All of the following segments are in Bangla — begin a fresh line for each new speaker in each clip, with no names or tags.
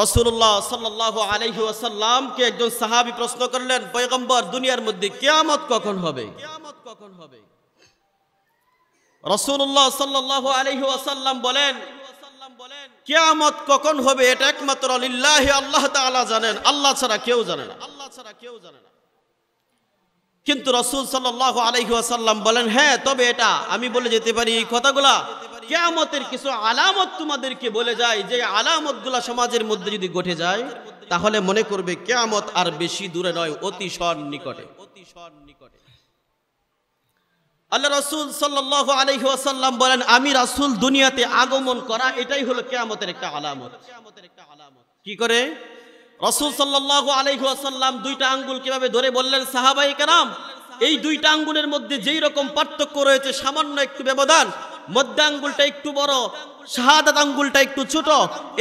রসুল্লাহ সাল্লাহ আলহি আসাল্লামকে একজন সাহাবি প্রশ্ন করলেন পৈগম্বর দুনিয়ার মধ্যে কেয়ামত কখন হবে কেয়ামত কখন হবে রসুল্লাহ সাল্লাহ আলহি আসাল্লাম বলেন কেয়ামত কখন হবে এটা একমাত্র লিল্লাহি আল্লাহ তাআলা জানেন আল্লাহ ছাড়া কেউ জানে না আল্লাহ ছাড়া কেউ জানে না কিন্তু রসুল সাল্লাহ আলহি আসাল্লাম বলেন হ্যাঁ তবে এটা আমি বলে যেতে পারি এই কথাগুলা কেয়ামতের কিছু আলামত তোমাদেরকে বলে যায় যে আলামতগুলা সমাজের মধ্যে যদি ঘটে যায় তাহলে মনে করবে কেয়ামত আর বেশি দূরে নয় অতি নিকটে অতি নিকটে আল্লাহ রসুল সাল্লাহ আলহি আসাল্লাম বলেন আমি রাসুল দুনিয়াতে আগমন করা এটাই হলো কেয়ামতের একটা আলামত কি করে রসুল সাল্লাহ আলহি আসাল্লাম দুইটা আঙ্গুল কিভাবে ধরে বললেন সাহাবাই কেরাম এই দুইটা আঙ্গুলের মধ্যে যেই রকম পার্থক্য রয়েছে সামান্য একটু ব্যবধান মধ্যা আঙ্গুলটা একটু বড় শাহাদাত আঙ্গুলটা একটু ছোট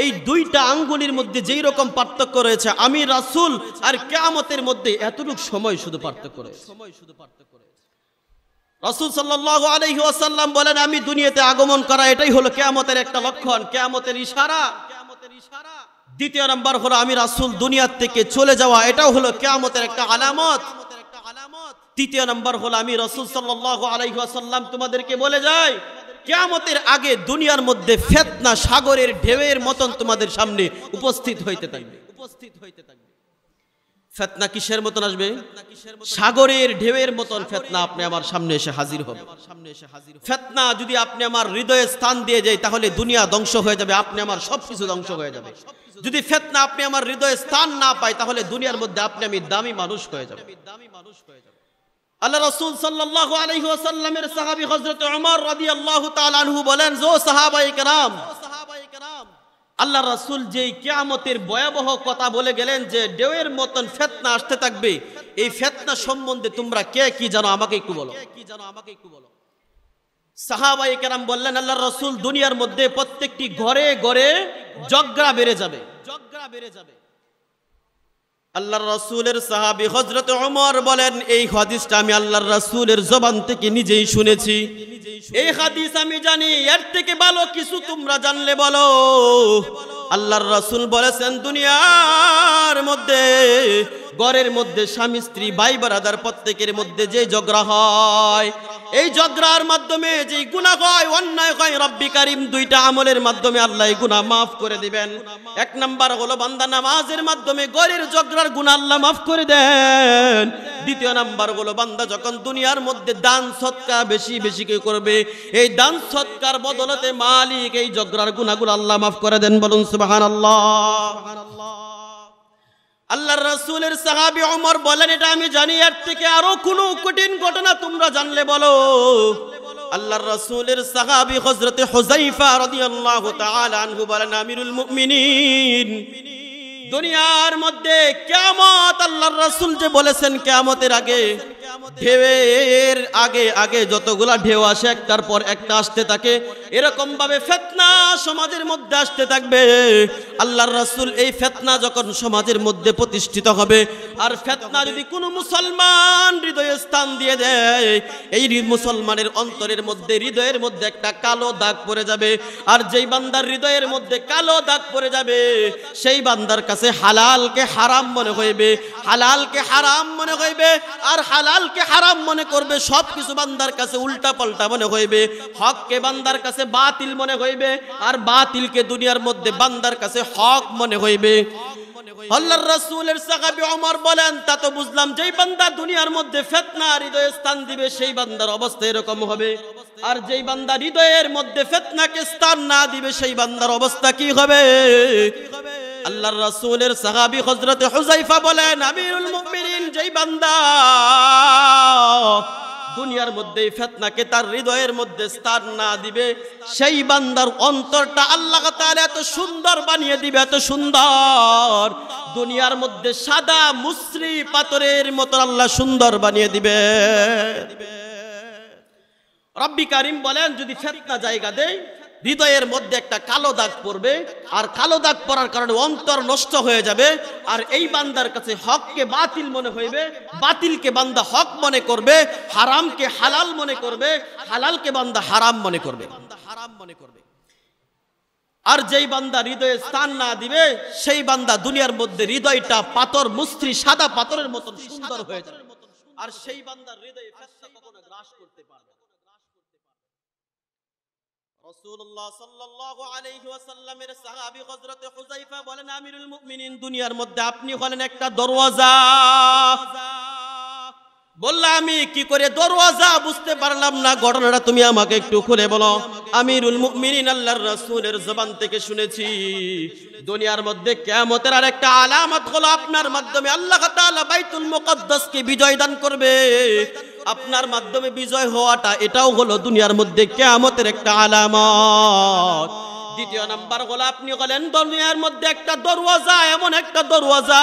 এই দুইটা আঙ্গুলির মধ্যে যেই রকম পার্থক্য রয়েছে আমি রাসুল আর কেয়ামতের মধ্যে এতটুকু সময় শুধু পার্থক্য রয়েছে সময় শুধু পার্থক্য রসুল সাল্লাহ আলহি ওয়াসাল্লাম বলেন আমি দুনিয়াতে আগমন করা এটাই হলো কেয়ামতের একটা লক্ষণ কেয়ামতের ইশারা কেয়ামতের ইশারা দ্বিতীয় নম্বর হলো আমি রাসুল দুনিয়ার থেকে চলে যাওয়া এটাও হলো কেয়ামতের একটা আলামত তৃতীয় নম্বর হলো আমি রসুল সাল্লাহ আলহি ওয়াসাল্লাম তোমাদেরকে বলে যায় কেয়ামতের আগে দুনিয়ার মধ্যে ফেতনা সাগরের ঢেউয়ের মতন তোমাদের সামনে উপস্থিত হইতে থাকবে উপস্থিত হইতে থাকবে ফেতনা কিসের মতন আসবে সাগরের ঢেউয়ের মতন ফেতনা আপনি আমার সামনে এসে হাজির হবে ফেতনা যদি আপনি আমার হৃদয়ে স্থান দিয়ে যাই তাহলে দুনিয়া ধ্বংস হয়ে যাবে আপনি আমার সবকিছু ধ্বংস হয়ে যাবে যদি ফেতনা আপনি আমার হৃদয়ে স্থান না পাই তাহলে দুনিয়ার মধ্যে আপনি আমি দামি মানুষ হয়ে যাবে দামি মানুষ হয়ে যাবে আল্লাহ রসুল সাল্লাহ আলহি সাহাবি হজরত অমর রদি আল্লাহ তালু বলেন জো সাহাবাই কালাম আল্লাহ রসুল যে কেয়ামতের ভয়াবহ কথা বলে গেলেন যে ডেউয়ের মতন ফেতনা আসতে থাকবে এই ফেতনা সম্বন্ধে তোমরা কে কি জানো আমাকে একটু বলো কি জানো আমাকে একটু বলো সাহাবাই কেরাম বললেন আল্লাহ রসুল দুনিয়ার মধ্যে প্রত্যেকটি ঘরে ঘরে জগরা বেড়ে যাবে জগরা বেড়ে যাবে আল্লাহর রসুলের সাহাবি হজরত ওমর বলেন এই হাদিসটা আমি আল্লাহর রসুলের জবান থেকে নিজেই শুনেছি এই হাদিস আমি জানি এর থেকে ভালো কিছু তোমরা জানলে বলো আল্লাহর রসুল বলেছেন দুনিয়ার মধ্যে ঘরের মধ্যে স্বামী স্ত্রী ভাই বারাদার প্রত্যেকের মধ্যে যে ঝগড়া হয় এই ঝগড়ার মাধ্যমে যে গুণা হয় অন্যায় হয় রব্বি কারিম দুইটা আমলের মাধ্যমে আল্লাহ গুণা মাফ করে দিবেন এক নাম্বার হলো বান্দা নামাজের মাধ্যমে গরের ঝগড়া টাকার গুণ আল্লাহ মাফ করে দেন দ্বিতীয় নাম্বার হলো বান্দা যখন দুনিয়ার মধ্যে দান সৎকার বেশি বেশি কেউ করবে এই দান সৎকার বদলাতে মালিক এই জগরার গুণাগুলো আল্লাহ মাফ করে দেন বলুন সুবাহান আল্লাহ আল্লাহর রাসূলের সাহাবী ওমর বলেন এটা আমি জানি এর থেকে আরো কোনো কঠিন ঘটনা তোমরা জানলে বলো আল্লাহর রাসূলের সাহাবী হযরতে হুযায়ফা রাদিয়াল্লাহু তাআলা আনহু বলেন আমিরুল মুমিনিন দুনিয়ার মধ্যে কেমত আল্লাহর রাসুল যে বলেছেন কেমতের আগে ঢেউয়ের আগে আগে যতগুলা ঢেউ আসে একটার পর একটা আসতে থাকে এরকম ভাবে ফেতনা সমাজের মধ্যে আসতে থাকবে আল্লাহর রাসুল এই ফেতনা যখন সমাজের মধ্যে প্রতিষ্ঠিত হবে আর ফেতনা যদি কোনো মুসলমান হৃদয় স্থান দিয়ে দেয় এই মুসলমানের অন্তরের মধ্যে হৃদয়ের মধ্যে একটা কালো দাগ পড়ে যাবে আর যেই বান্দার হৃদয়ের মধ্যে কালো দাগ পড়ে যাবে সেই বান্দার কাছে কাছে হালালকে হারাম মনে হইবে হালালকে হারাম মনে হইবে আর হালালকে হারাম মনে করবে সব কিছু বান্দার কাছে উল্টা পাল্টা মনে হইবে হককে বান্দার কাছে বাতিল মনে হইবে আর বাতিলকে দুনিয়ার মধ্যে বান্দার কাছে হক মনে হইবে আল্লাহর রাসূলের সাহাবী ওমর বলেন তা তো বুঝলাম যেই বান্দা দুনিয়ার মধ্যে ফিতনা হৃদয়ে স্থান দিবে সেই বান্দার অবস্থা এরকম হবে আর যেই বান্দা হৃদয়ের মধ্যে ফিতনাকে স্থান না দিবে সেই বান্দার অবস্থা কি হবে আল্লাহর রাসূলের সাহাবী হযরত হুযায়ফা বলেন আমিরুল মুমিনিন যেই বান্দা দুনিয়ার মধ্যে ফিতনাকে তার হৃদয়ের মধ্যে স্থান না দিবে সেই বান্দার অন্তরটা আল্লাহ তাআলা এত সুন্দর বানিয়ে দিবে এত সুন্দর দুনিয়ার মধ্যে সাদা মুসরি পাথরের মতো আল্লাহ সুন্দর বানিয়ে দিবে রব্বি কারিম বলেন যদি ফিতনা জায়গা দেয় হৃদয়ের মধ্যে একটা কালো দাগ পড়বে আর কালো দাগ পড়ার কারণে অন্তর নষ্ট হয়ে যাবে আর এই বান্দার কাছে হককে বাতিল মনে হইবে বাতিলকে বান্দা হক মনে করবে হারামকে হালাল মনে করবে হালালকে বান্দা হারাম মনে করবে হারাম মনে করবে আর যেই বান্দা হৃদয়ে স্থান না দিবে সেই বান্দা দুনিয়ার মধ্যে হৃদয়টা পাথর মুস্ত্রি সাদা পাথরের মতন সুন্দর হয়ে যাবে আর সেই বান্দার হৃদয়ে কখনো গ্রাস করতে পারে রসুল্লাহ সাল্লাহ আলহি ওয়াসাল্লামের সাহাবি হজরত হুজাইফা বলেন আমিরুল মুমিনিন দুনিয়ার মধ্যে আপনি হলেন একটা দরওয়াজা বললাম আমি কি করে দরওয়াজা বুঝতে পারলাম না ঘটনাটা তুমি আমাকে একটু খুলে বলো আমিরুল মুমিনিন আল্লাহর রাসূলের জবান থেকে শুনেছি দুনিয়ার মধ্যে কিয়ামতের আর একটা আলামত হলো আপনার মাধ্যমে আল্লাহ তাআলা বাইতুল মুকদ্দাসকে বিজয় দান করবে আপনার মাধ্যমে বিজয় হওয়াটা এটাও হলো দুনিয়ার মধ্যে কিয়ামতের একটা আলামত দ্বিতীয় নাম্বার হলো আপনি বলেন দুনিয়ার মধ্যে একটা দরওয়াজা এমন একটা দরওয়াজা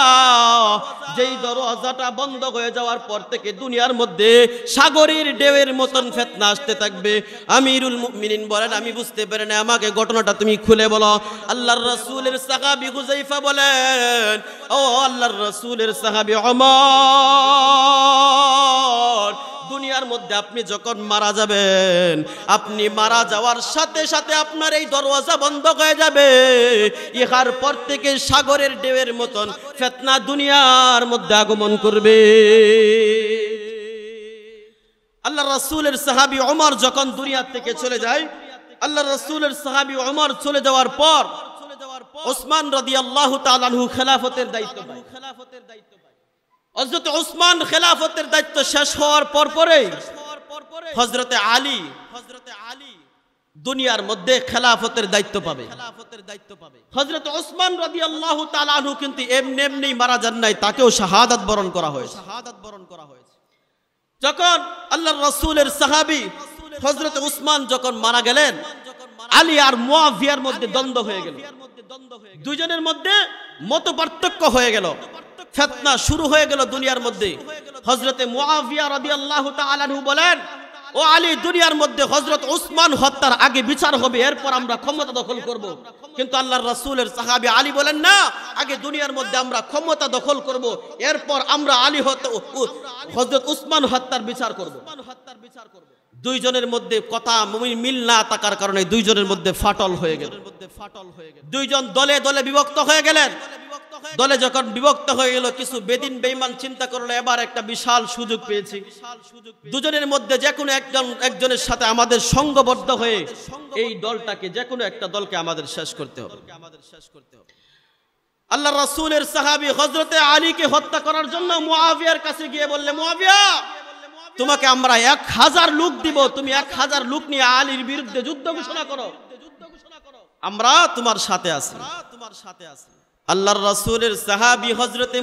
যেই দরওয়াজাটা বন্ধ হয়ে যাওয়ার পর থেকে দুনিয়ার মধ্যে সাগরের ঢেউয়ের মতন ফেতনা আসতে থাকবে আমিরুল মুমিনিন বলেন আমি বুঝতে পারি না আমাকে ঘটনাটা তুমি খুলে বলো আল্লাহর রাসূলের সাহাবী গুজাইফা বলেন ও আল্লাহর রাসূলের সাহাবী ওমর দুনিয়ার মধ্যে আপনি যখন মারা যাবেন আপনি মারা যাওয়ার সাথে সাথে আপনার এই দরওয়াজা বন্ধ হয়ে যাবে ইহার পর থেকে সাগরের ডেবের মতন ফেতনা দুনিয়ার মধ্যে আগমন করবে আল্লাহ রাসুলের সাহাবি অমর যখন দুনিয়ার থেকে চলে যায় আল্লাহ রাসুলের সাহাবি অমর চলে যাওয়ার পর ওসমান রদি আল্লাহ তালু খেলাফতের দায়িত্ব খেলাফতের দায়িত্ব হজরত ওসমান খেলাফতের দায়িত্ব শেষ হওয়ার হজরতে আলী হজরতে আলী দুনিয়ার মধ্যে খেলাফতের দায়িত্ব পাবে খেলাফতের দায়িত্ব পাবে হযরত ওসমান কিন্তু এমনি এমনি মারা যান নাই তাকেও শাহাদাত বরণ করা হয়েছে শাহাদাত বরণ করা হয়েছে যখন আল্লাহ রসুলের সাহাবী হযরত উসমান যখন মারা গেলেন আলী আর মুয়াবিয়ার মধ্যে দ্বন্দ্ব হয়ে গেল দুজনের মধ্যে মতপার্থক্য হয়ে গেল ফেতনা শুরু হয়ে গেল দুনিয়ার মধ্যে হজরতে মুআবিয়া রাদিয়াল্লাহু তাআলাহু বলেন ও আলী দুনিয়ার মধ্যে হজরত উসমান হত্যার আগে বিচার হবে এরপর আমরা ক্ষমতা দখল করব। কিন্তু আল্লাহর রাসূলের সাহাবী আলী বলেন না আগে দুনিয়ার মধ্যে আমরা ক্ষমতা দখল করব। এরপর আমরা আলী হত হজরত উসমান হত্যার বিচার করব হত্যার বিচার করব দুইজনের মধ্যে কথা মিল না থাকার কারণে দুইজনের মধ্যে ফাটল হয়ে গেল দুইজন দলে দলে বিভক্ত হয়ে গেলেন দলে যখন বিভক্ত হয়ে গেল কিছু বেদিন বেইমান চিন্তা করলো এবার একটা বিশাল সুযোগ পেয়েছি দুজনের মধ্যে যে কোনো একজন একজনের সাথে আমাদের সঙ্গবদ্ধ হয়ে এই দলটাকে যে কোনো একটা দলকে আমাদের শেষ করতে হবে আমাদের শেষ করতে হবে আল্লাহ রাসুলের সাহাবী হজরতে আলীকে হত্যা করার জন্য মুআবিয়ার কাছে গিয়ে বললে মুআবিয়া তোমাকে আমরা এক হাজার লোক দিব তুমি এক হাজার লোক নিয়ে আলীর বিরুদ্ধে যুদ্ধ ঘোষণা করো আমরা তোমার সাথে আছি তোমার সাথে আছি আল্লাহর রাসূলের সাহাবী হযরতে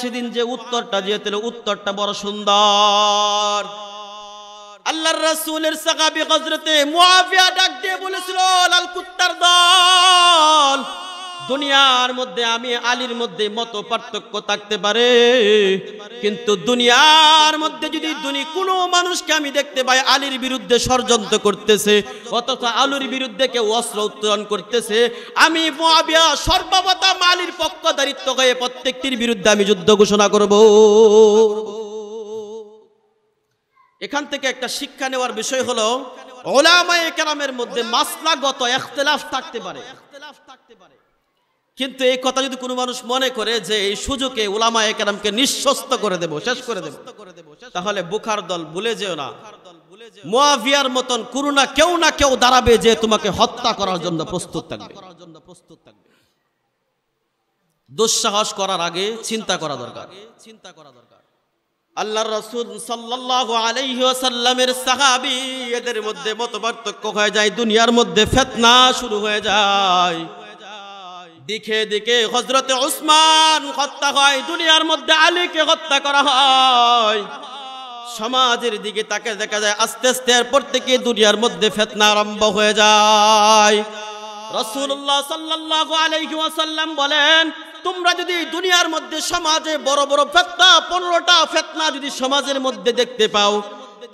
সেদিন যে উত্তরটা দিয়েছিল উত্তরটা বড় সুন্দর আল্লাহর রাসূলের সাহাবী হযরতে মুআবিয়া ডাক দিয়ে বলেছিল লাল কুত্তার দল দুনিয়ার মধ্যে আমি আলীর মধ্যে মত পার্থক্য থাকতে পারে কিন্তু দুনিয়ার মধ্যে যদি দুনি কোন মানুষকে আমি দেখতে পাই আলীর বিরুদ্ধে ষড়যন্ত্র করতেছে অথচ আলুর বিরুদ্ধে কেউ অস্ত্র উত্তোলন করতেছে আমি মহাবিয়া সর্ববতা মালির দারিত্ব হয়ে প্রত্যেকটির বিরুদ্ধে আমি যুদ্ধ ঘোষণা করব এখান থেকে একটা শিক্ষা নেওয়ার বিষয় হলো ওলামায়ে কেরামের মধ্যে মাসলাগত এখতলাফ থাকতে পারে এখতলাফ থাকতে পারে কিন্তু এই কথা যদি কোনো মানুষ মনে করে যে এই সুযোগে ওলামা একরামকে নিঃস্বস্ত করে দেব শেষ করে দেব তাহলে বুখার দল ভুলে যেও না মোয়াভিয়ার মতন কোনো না কেউ না কেউ দাঁড়াবে যে তোমাকে হত্যা করার জন্য প্রস্তুত থাকবে দুঃসাহস করার আগে চিন্তা করা দরকার চিন্তা করা দরকার আল্লাহ রসুল সাল্লাহ আলাইসাল্লামের সাহাবি এদের মধ্যে মত পার্থক্য হয়ে যায় দুনিয়ার মধ্যে ফেতনা শুরু হয়ে যায় দিকে দিকে হজরতে উসমান হত্যা হয় দুনিয়ার মধ্যে আলীকে হত্যা করা হয় সমাজের দিকে তাকে দেখা যায় আস্তে আস্তে প্রত্যেকে দুনিয়ার মধ্যে ফেতনা আরম্ভ হয়ে যায় রসুল্লাহ সাল্লাহ আলাইসাল্লাম বলেন তোমরা যদি দুনিয়ার মধ্যে সমাজে বড় বড় ফেতনা পনেরোটা ফেতনা যদি সমাজের মধ্যে দেখতে পাও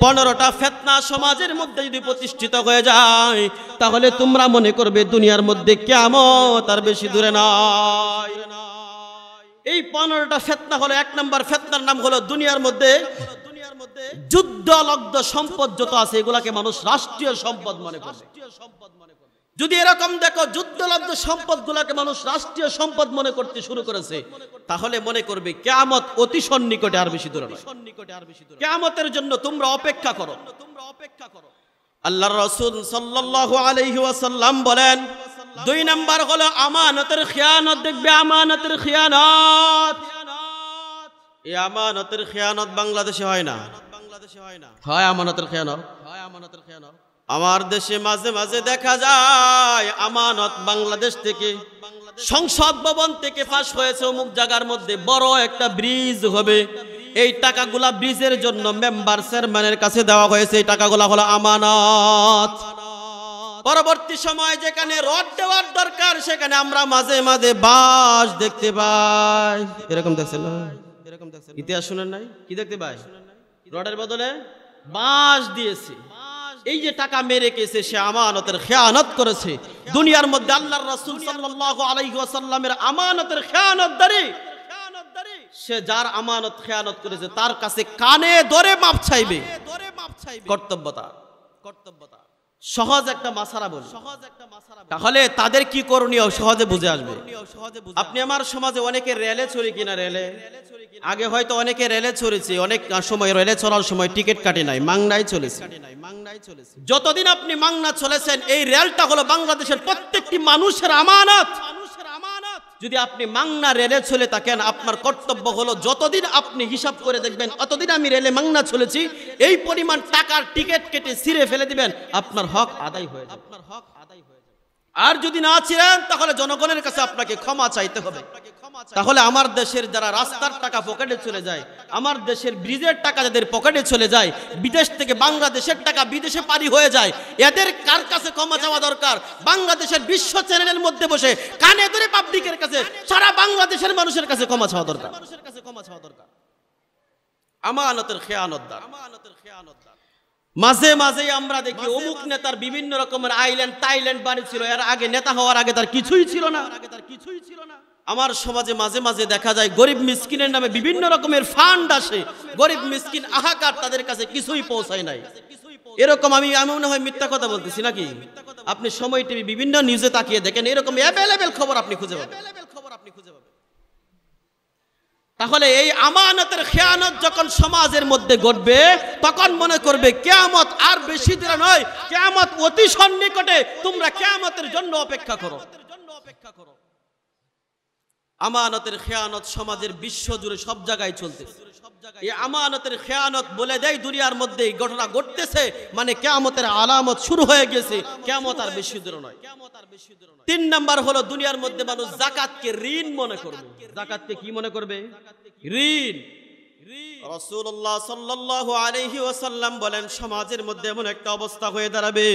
পনেরোটা ফেতনা সমাজের মধ্যে যদি প্রতিষ্ঠিত হয়ে যায় তাহলে তোমরা মনে করবে দুনিয়ার মধ্যে কেমন আর বেশি দূরে নয় এই পনেরোটা ফেতনা হলো এক নম্বর ফেতনার নাম হলো দুনিয়ার মধ্যে দুনিয়ার মধ্যে যুদ্ধলগ্ধ সম্পদ যত আছে এগুলাকে মানুষ রাষ্ট্রীয় সম্পদ মনে করে সম্পদ মনে যদি এরকম দেখো যুদ্ধলব্ধ গুলাকে মানুষ রাষ্ট্রীয় সম্পদ মনে করতে শুরু করেছে তাহলে মনে করবে কেয়ামত অতি সন্নিকটে আর বেশি দূরে কেয়ামতের জন্য তোমরা অপেক্ষা করো তোমরা অপেক্ষা করো আল্লাহ রসুল বলেন দুই নাম্বার হলো আমানতের খেয়ানত দেখবে আমানতের খেয়ানত এই আমানতের খেয়ানত বাংলাদেশে হয় না বাংলাদেশে হয় না হয় আমানতের খেয়ানত হয় আমানতের খেয়ানত আমার দেশে মাঝে মাঝে দেখা যায় আমানত বাংলাদেশ থেকে সংসদ ভবন থেকে ফাঁস হয়েছে অমুক জায়গার মধ্যে বড় একটা ব্রিজ হবে এই টাকাগুলা ব্রিজের জন্য মেম্বার চেয়ারম্যানের কাছে দেওয়া হয়েছে এই টাকাগুলা হলো আমানত পরবর্তী সময় যেখানে রড দেওয়ার দরকার সেখানে আমরা মাঝে মাঝে বাস দেখতে পাই এরকম দেখছেন এরকম ইতিহাস শুনেন নাই কি দেখতে পাই রডের বদলে বাঁশ দিয়েছি এই যে টাকা মেরে কেছে সে আমানতের খেয়ানত করেছে দুনিয়ার মধ্যে আল্লাহর রাসূল সাল্লাল্লাহু আলাইহি ওয়াসাল্লামের আমানতের খেয়ানতদারি সে যার আমানত খেয়ানত করেছে তার কাছে কানে ধরে মাপ চাইবে কর্তব্যতা কর্তব্যতা সহজ একটা মাসারা বলি তাহলে তাদের কি করণীয় সহজে বুঝে আসবে আপনি আমার সমাজে অনেকে রেলে চড়ি কিনা রেলে আগে হয়তো অনেকে রেলে চড়েছে অনেক সময় রেলে চলার সময় টিকিট কাটে নাই মাংনায় চলেছে যতদিন আপনি মাংনা চলেছেন এই রেলটা হলো বাংলাদেশের প্রত্যেকটি মানুষের আমানত যদি আপনি মাংনা রেলে চলে থাকেন আপনার কর্তব্য হলো যতদিন আপনি হিসাব করে দেখবেন অতদিন আমি রেলে মাংনা চলেছি এই পরিমাণ টাকার টিকিট কেটে ছিঁড়ে ফেলে দিবেন আপনার হক আদায় হয়ে আপনার হক আদায় হয়ে আর যদি না ছিলেন তাহলে জনগণের কাছে আপনাকে ক্ষমা চাইতে হবে তাহলে আমার দেশের যারা রাস্তার টাকা পকেটে চলে যায় আমার দেশের ব্রিজের টাকা যাদের পকেটে চলে যায় বিদেশ থেকে বাংলাদেশের টাকা বিদেশে পারি হয়ে যায় এদের কার কাছে ক্ষমা চাওয়া দরকার বাংলাদেশের বিশ্ব চ্যানেলের মধ্যে বসে কানে ধরে পাবলিকের কাছে সারা বাংলাদেশের মানুষের কাছে ক্ষমা চাওয়া দরকার মানুষের কাছে ক্ষমা চাওয়া দরকার আমানতের খেয়ানতদার আমানতের খেয়ানতদার মাঝে মাঝে আমরা দেখি অমুক নেতার বিভিন্ন রকমের আইল্যান্ড টাইল্যান্ড বাড়ি ছিল এর আগে নেতা হওয়ার আগে তার কিছুই ছিল না আগে তার কিছুই ছিল না আমার সমাজে মাঝে মাঝে দেখা যায় গরিব মিসকিনের নামে বিভিন্ন রকমের ফান্ড আসে গরিব মিসকিন আহাকার তাদের কাছে কিছুই পৌঁছায় নাই এরকম আমি মনে হয় মিথ্যা কথা বলতেছি নাকি আপনি সময় টিভি বিভিন্ন নিউজে তাকিয়ে দেখেন এরকম অ্যাভেলেবেল খবর আপনি খুঁজে পাবেন তাহলে এই আমানতের খেয়ানত যখন সমাজের মধ্যে ঘটবে তখন মনে করবে কেয়ামত আর বেশি দূরে নয় কেয়ামত অতি সন্নিকটে তোমরা কেয়ামতের জন্য অপেক্ষা করো অপেক্ষা করো আমানতের খেয়ানত সমাজের বিশ্ব জুড়ে সব জায়গায় চলতে এই আমানতের খেয়ানত বলে দেয় দুনিয়ার মধ্যে এই ঘটনা ঘটতেছে মানে কেমতের আলামত শুরু হয়ে গেছে কেমত আর বেশি দূর নয় তিন নাম্বার হলো দুনিয়ার মধ্যে মানুষ জাকাতকে ঋণ মনে করবে জাকাতকে কি মনে করবে ঋণ রসুল্লাহ আলহি ওসাল্লাম বলেন সমাজের মধ্যে এমন একটা অবস্থা হয়ে দাঁড়াবে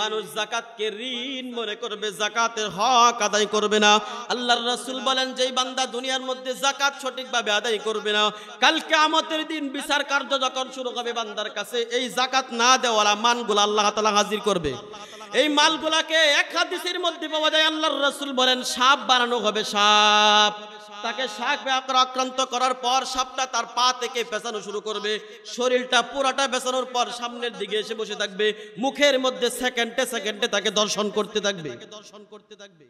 মানুষ জাকাতকে ঋণ মনে করবে জাকাতের হক আদায় করবে না আল্লাহর রসুল বলেন যেই বান্দা দুনিয়ার মধ্যে জাকাত সঠিকভাবে আদায় করবে না কালকে আমতের দিন বিচার কার্য যখন শুরু হবে বান্দার কাছে এই জাকাত না দেওয়ালা মানগুলো আল্লাহ তালা হাজির করবে এই মালগুলাকে এক হাদিসের মধ্যে পাওয়া যায় আল্লাহর রসুল বলেন সাপ বানানো হবে সাপ তাকে সাপ আক্রান্ত করার পর সাপটা তার পা থেকে পেঁচানো শুরু করবে শরীরটা পুরাটা পেঁচানোর পর সামনের দিকে এসে বসে থাকবে মুখের মধ্যে সেকেন্ডে সেকেন্ডে তাকে দর্শন করতে থাকবে দর্শন করতে থাকবে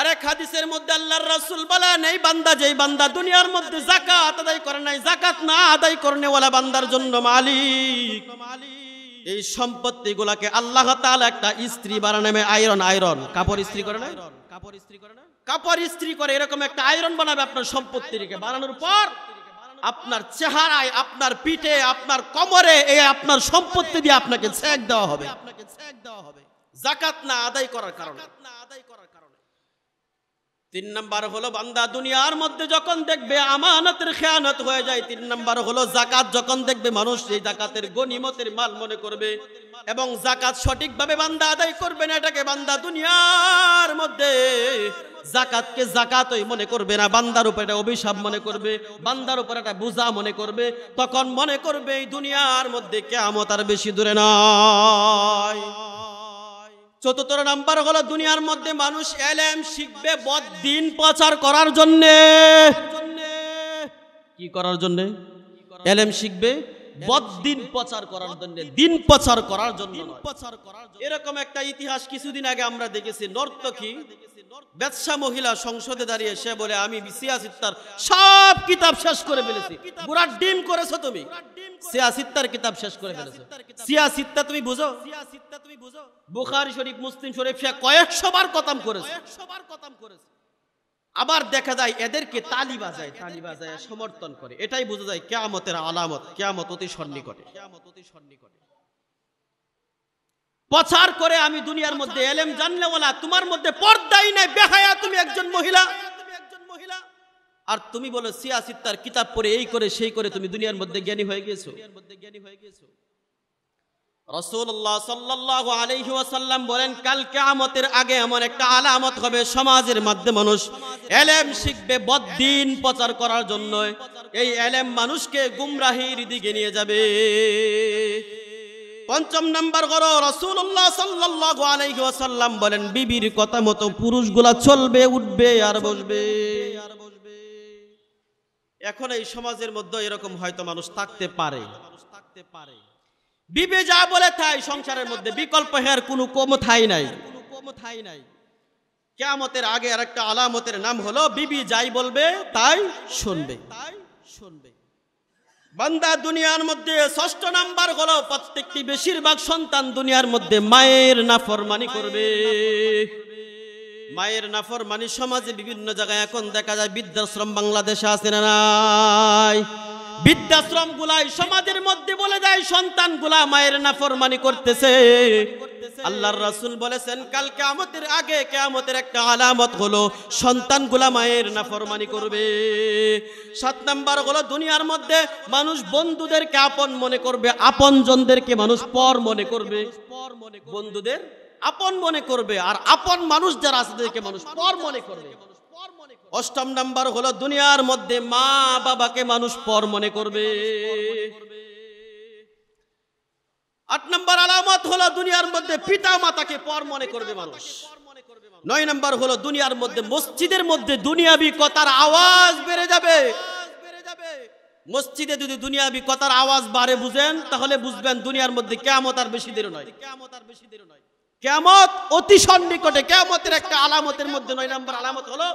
আরেক হাদিসের মধ্যে আল্লাহর রাসূল বলেন এই বান্দা যেই বান্দা দুনিয়ার মধ্যে যাকাত আদায় করে নাই যাকাত না আদায় করনেওয়ালা বান্দার জন্য মালিক মালিক এই গুলাকে আল্লাহ একটা স্ত্রী বানানো আয়রন আয়রন কাপড় স্ত্রী করে না কাপড় স্ত্রী করে না কাপড় স্ত্রী করে এরকম একটা আয়রন বানাবে আপনার সম্পত্তি রেখে বানানোর পর আপনার চেহারায় আপনার পিঠে আপনার কমরে এই আপনার সম্পত্তি দিয়ে আপনাকে দেওয়া হবে আপনাকে দেওয়া হবে জাকাত না আদায় করার কারণে না আদায় করার তিন নাম্বার হলো বান্দা দুনিয়ার মধ্যে যখন দেখবে আমানতের খেয়ানত হয়ে যায় তিন নাম্বার হলো জাকাত যখন দেখবে মানুষ এই জাকাতের গনিমতের মাল মনে করবে এবং জাকাত সঠিকভাবে বান্দা আদায় করবে না এটাকে বান্দা দুনিয়ার মধ্যে জাকাতকে জাকাতই মনে করবে না বান্দার উপর এটা অভিশাপ মনে করবে বান্দার উপর এটা বোঝা মনে করবে তখন মনে করবে এই দুনিয়ার মধ্যে কেমত আর বেশি দূরে নয় চতুর্থ নাম্বার হলো দুনিয়ার মধ্যে মানুষ এলেম শিখবে বদ দিন প্রচার করার জন্যে কি করার জন্যে এলেম শিখবে বদ দিন প্রচার করার জন্য দিন প্রচার করার জন্য করার এরকম একটা ইতিহাস কিছুদিন আগে আমরা দেখেছি নর্তকী দেখেছি ব্যবসা মহিলা সংসদে দাঁড়িয়ে সে বলে আমি সিয়া সিত্তার সব কিতাব শেষ করে ফেলেছি পুরা ডিম করেছো তুমি সিয়া সিত্তার কিতাব শেষ করে ফেলেছো সিয়া সিত্তা তুমি বুঝো সিয়া সিত্তা তুমি বুঝো বুখারী শরীফ মুসলিম শরীফ সে কয়েকশো বার খতম করেছে কয়েকশো বার খতম করেছে আবার দেখা যায় এদেরকে তালি বাজায় তালি বাজায় সমর্থন করে এটাই বোঝা যায় কেয়ামতের আলামত কেয়ামত অতি সন্নিকটে কেয়ামত অতি সন্নিকটে প্রচার করে আমি দুনিয়ার মধ্যে এলেম জানলেওয়ালা তোমার মধ্যে পর্দাই নাই বেহায়া তুমি একজন মহিলা আর তুমি বলো সিয়াসিত্তার কিতাব পড়ে এই করে সেই করে তুমি দুনিয়ার মধ্যে জ্ঞানী হয়ে গেছো রসুল্লাহ সাল্লাহ আলহি ওয়াসাল্লাম বলেন কাল কেয়ামতের আগে এমন একটা আলামত হবে সমাজের মধ্যে মানুষ এলেম শিখবে বদ্দিন প্রচার করার জন্য এই এলেম মানুষকে গুমরাহির দিকে নিয়ে যাবে পঞ্চম নাম্বার করো রসুল্লাহ সাল্লাহ আলাইহি ওয়াসাল্লাম বলেন বিবির কথা মতো পুরুষগুলা চলবে উঠবে আর বসবে আর বসবে এখন এই সমাজের মধ্যে এরকম হয়তো মানুষ থাকতে পারে থাকতে পারে বিবে যা বলে থাই সংসারের মধ্যে বিকল্প হের কোনো কম থাই নাই কোনো কম থাই নাই কেয়ামতের আগে আর একটা আলামতের নাম হলো বিবি যাই বলবে তাই শুনবে তাই শুনবে বান্দা দুনিয়ার মধ্যে ষষ্ঠ নাম্বার হল প্রত্যেকটি বেশিরভাগ সন্তান দুনিয়ার মধ্যে মায়ের নাফরমানি করবে মায়ের নাফরমানি সমাজে বিভিন্ন জায়গায় এখন দেখা যায় বৃদ্ধাশ্রম বাংলাদেশে আছে না নাই বৃদ্ধাশ্রম গুলাই সমাজের মধ্যে বলে দেয় সন্তান গুলা মায়ের না ফরমানি করতেছে আল্লাহর রাসুল বলেছেন কাল কেয়ামতের আগে কেমতের একটা আলামত হলো সন্তান গুলা মায়ের না ফরমানি করবে সাত নাম্বার হলো দুনিয়ার মধ্যে মানুষ বন্ধুদেরকে আপন মনে করবে আপন জনদেরকে মানুষ পর মনে করবে পর মনে বন্ধুদের আপন মনে করবে আর আপন মানুষ যারা আছে মানুষ পর মনে করবে অষ্টম নাম্বার হলো দুনিয়ার মধ্যে মা বাবাকে মানুষ পর মনে করবে আট নাম্বার আলামত হলো দুনিয়ার মধ্যে পিতা মাতাকে পর মনে করবে মানুষ নয় নম্বর হলো দুনিয়ার মধ্যে মসজিদের মধ্যে দুনিয়াবি কথার আওয়াজ বেড়ে যাবে মসজিদে যদি দুনিয়াবি কথার আওয়াজ বাড়ে বুঝেন তাহলে বুঝবেন দুনিয়ার মধ্যে কেমত আর বেশি দেরও নয় কেমত আর বেশি দেরও নয় কেমত অতি সন্নিকটে কেমতের একটা আলামতের মধ্যে নয় নম্বর আলামত হলো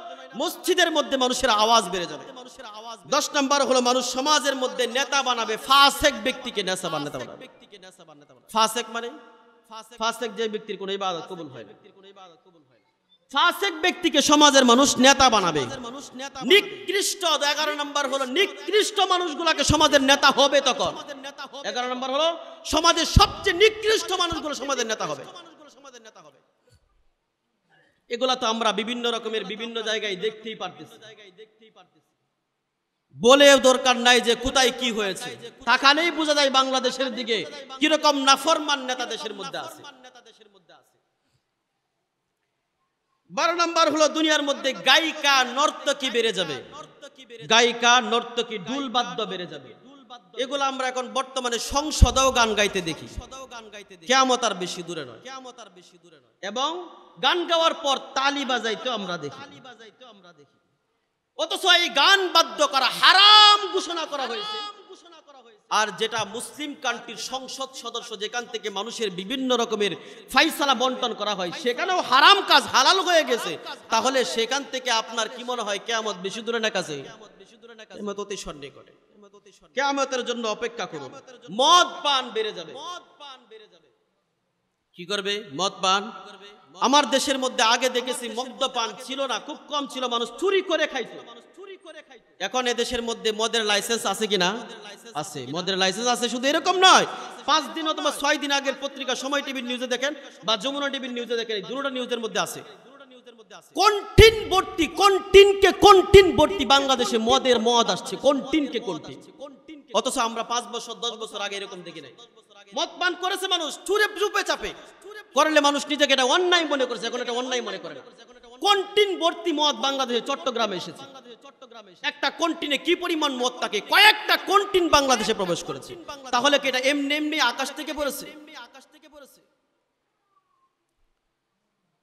মসজিদের মধ্যে মানুষের আওয়াজ বেড়ে যাবে মানুষের আওয়াজ দশ নম্বর হলো মানুষ সমাজের মধ্যে নেতা বানাবে ফাসেক ব্যক্তিকে নেতা বানাতে বানাবে ফাসেক মানে ফাসেক যে ব্যক্তির কোনো ইবাদত কবুল হয় না ফাসেক ব্যক্তিকে সমাজের মানুষ নেতা বানাবে নিকৃষ্ট এগারো নম্বর হলো নিকৃষ্ট মানুষগুলোকে সমাজের নেতা হবে তখন এগারো নম্বর হলো সমাজের সবচেয়ে নিকৃষ্ট মানুষগুলো সমাজের নেতা হবে এগুলা তো আমরা বিভিন্ন রকমের বিভিন্ন জায়গায় দেখতেই পারতেছি বলে দরকার নাই যে কোথায় কি হয়েছে তাকানেই বোঝা যায় বাংলাদেশের দিকে কিরকম নাফরমান নেতা দেশের মধ্যে আছে বারো নম্বর হলো দুনিয়ার মধ্যে গায়িকা নর্তকি বেড়ে যাবে গায়িকা নর্তকি ঢুল বাদ্য বেড়ে যাবে এগুলো আমরা এখন বর্তমানে সংসদেও গান গাইতে দেখি কেমত আর বেশি দূরে নয় কেমত আর বেশি দূরে নয় এবং গান গাওয়ার পর তালি বাজাইতে আমরা দেখি তালি বাজাইতে আমরা দেখি অথচ এই গান বাধ্য করা হারাম ঘোষণা করা হয়েছে আর যেটা মুসলিম কান্ট্রির সংসদ সদস্য যেখান থেকে মানুষের বিভিন্ন রকমের ফাইসালা বন্টন করা হয় সেখানেও হারাম কাজ হালাল হয়ে গেছে তাহলে সেখান থেকে আপনার কি মনে হয় কেয়ামত বেশি দূরে না কাছে বেশি দূরে না করে কেমতের জন্য অপেক্ষা করো মদ পান বেড়ে যাবে মদ পান বেড়ে যাবে কি করবে মদ পান আমার দেশের মধ্যে আগে দেখেছি মদ্য পান ছিল না খুব কম ছিল মানুষ চুরি করে খাইত এখন এদেশের মধ্যে মদের লাইসেন্স আছে কিনা আছে মদের লাইসেন্স আছে শুধু এরকম নয় পাঁচ দিন অথবা ছয় দিন আগের পত্রিকা সময় টিভির নিউজে দেখেন বা যমুনা টিভির নিউজে দেখেন এই দুটো নিউজের মধ্যে আছে কন্টিন ভর্তি কন্টিনকে কন্টিন বাংলাদেশে মদের মদ আসছে কন্টিনকে কন্টিন অথচ আমরা পাঁচ বছর দশ বছর আগে এরকম দেখি নাই মদ পান করেছে মানুষ ঠুরে রূপে চাপে করলে মানুষ নিজেকে এটা অন্যায় মনে করেছে এখন এটা অন্যায় মনে করে কন্টিন মদ বাংলাদেশে চট্টগ্রামে এসেছে একটা কন্টিনে কি পরিমাণ মদ থাকে কয়েকটা কন্টিন বাংলাদেশে প্রবেশ করেছে তাহলে কি এটা এমনি এমনি আকাশ থেকে পড়েছে আকাশ থেকে পড়েছে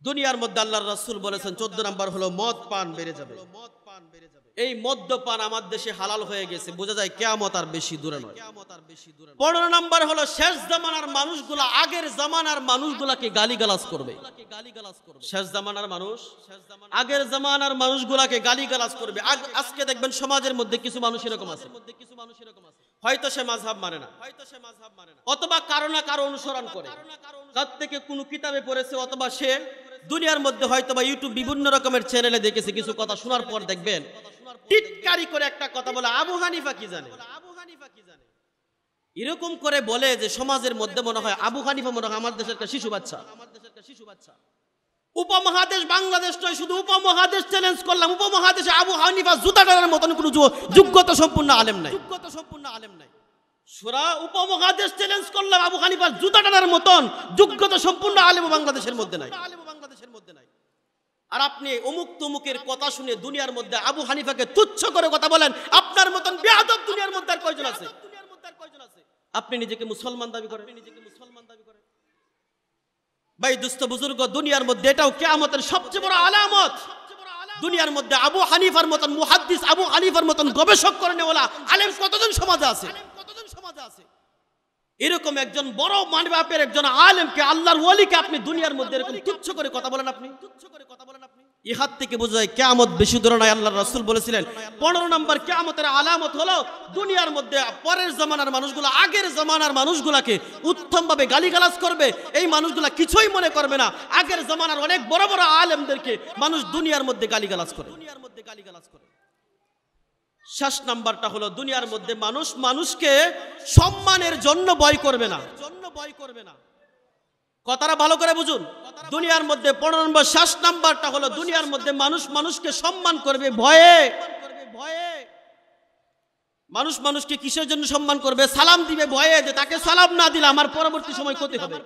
দুনিয়ার মধ্যে আল্লাহর রাসুল বলেছেন চোদ্দ নাম্বার হলো মদ পান বেড়ে যাবে মদ পান বেড়ে যাবে এই মদ্যপান আমার দেশে হালাল হয়ে গেছে বোঝা যায় কেয়ামত আর বেশি দূরে নয় পনেরো নাম্বার হলো শেষ জামানার মানুষগুলো আগের জামানার মানুষগুলাকে গালিগালাজ করবে শেষ জামানার মানুষ আগের জামানার মানুষগুলাকে গালিগালাজ করবে আজকে দেখবেন সমাজের মধ্যে কিছু মানুষ এরকম আছে কিছু মানুষ এরকম আছে হয়তো সে মাঝহাব মানে না হয়তো সে মাঝহাব মানে না অথবা কারো না কারো অনুসরণ করে তার থেকে কোনো কিতাবে পড়েছে অথবা সে দুনিয়ার মধ্যে হয়তো বা ইউটিউব বিভিন্ন রকমের চ্যানেলে দেখেছি কিছু কথা শোনার পর দেখবেন টিটকারি করে একটা কথা বলে আবু হানিফা কি জানে এরকম করে বলে যে সমাজের মধ্যে মনে হয় আবু হানিফা মনে হয় আমার দেশের একটা শিশু বাচ্চা আমার দেশের একটা শিশু বাচ্চা উপমহাদেশ বাংলাদেশ নয় শুধু উপমহাদেশ চ্যালেঞ্জ করলাম উপমহাদেশে আবু হানিফা জুতা টানার মতন কোন যোগ্যতা সম্পূর্ণ আলেম নাই যোগ্যতা সম্পূর্ণ আলেম নাই সুরা উপমহাদেশ চ্যালেঞ্জ করলাম আবু হানিফা জুতা টানার মতন যোগ্যতা সম্পূর্ণ আলেম বাংলাদেশের মধ্যে নাই আলেম আর আপনি অমুক তমুকের কথা শুনে দুনিয়ার মধ্যে আবু হানিফাকে তুচ্ছ করে কথা বলেন আপনার মতন বেয়াদব দুনিয়ার মধ্যে আর কয়জন আছে আপনি নিজেকে মুসলমান দাবি করেন নিজেকে মুসলমান দাবি করেন ভাই দুস্থ বুজুর্গ দুনিয়ার মধ্যে এটাও কেয়ামতের সবচেয়ে বড় আলামত দুনিয়ার মধ্যে আবু হানিফার মতন মুহাদ্দিস আবু হানিফার মতন গবেষক করে নেওয়ালা আলেম কতজন সমাজে আছে কতজন সমাজে আছে এরকম একজন বড় মানবাপের একজন আলেমকে আল্লাহর ওয়ালিকে আপনি দুনিয়ার মধ্যে এরকম তুচ্ছ করে কথা বলেন আপনি তুচ্ছ করে কথা বলেন ইহাত থেকে বোঝা যায় কেয়ামত বেশি দূর নাই আল্লাহ রাসুল বলেছিলেন পনেরো নম্বর কেয়ামতের আলামত হলো দুনিয়ার মধ্যে পরের জমানার মানুষগুলো আগের জমানার মানুষগুলাকে উত্তমভাবে গালিগালাজ করবে এই মানুষগুলা কিছুই মনে করবে না আগের জমানার অনেক বড় বড় আলেমদেরকে মানুষ দুনিয়ার মধ্যে গালিগালাজ করে দুনিয়ার মধ্যে গালিগালাজ করে শেষ নাম্বারটা হলো দুনিয়ার মধ্যে মানুষ মানুষকে সম্মানের জন্য বয় করবে না জন্য বয় করবে না কথাটা ভালো করে বুঝুন দুনিয়ার মধ্যে পনেরো নম্বর শেষ নাম্বারটা হলো দুনিয়ার মধ্যে মানুষ মানুষকে সম্মান করবে ভয়ে ভয়ে মানুষ মানুষকে কিসের জন্য সম্মান করবে সালাম দিবে ভয়ে যে তাকে সালাম না দিলে আমার পরবর্তী সময় ক্ষতি হবে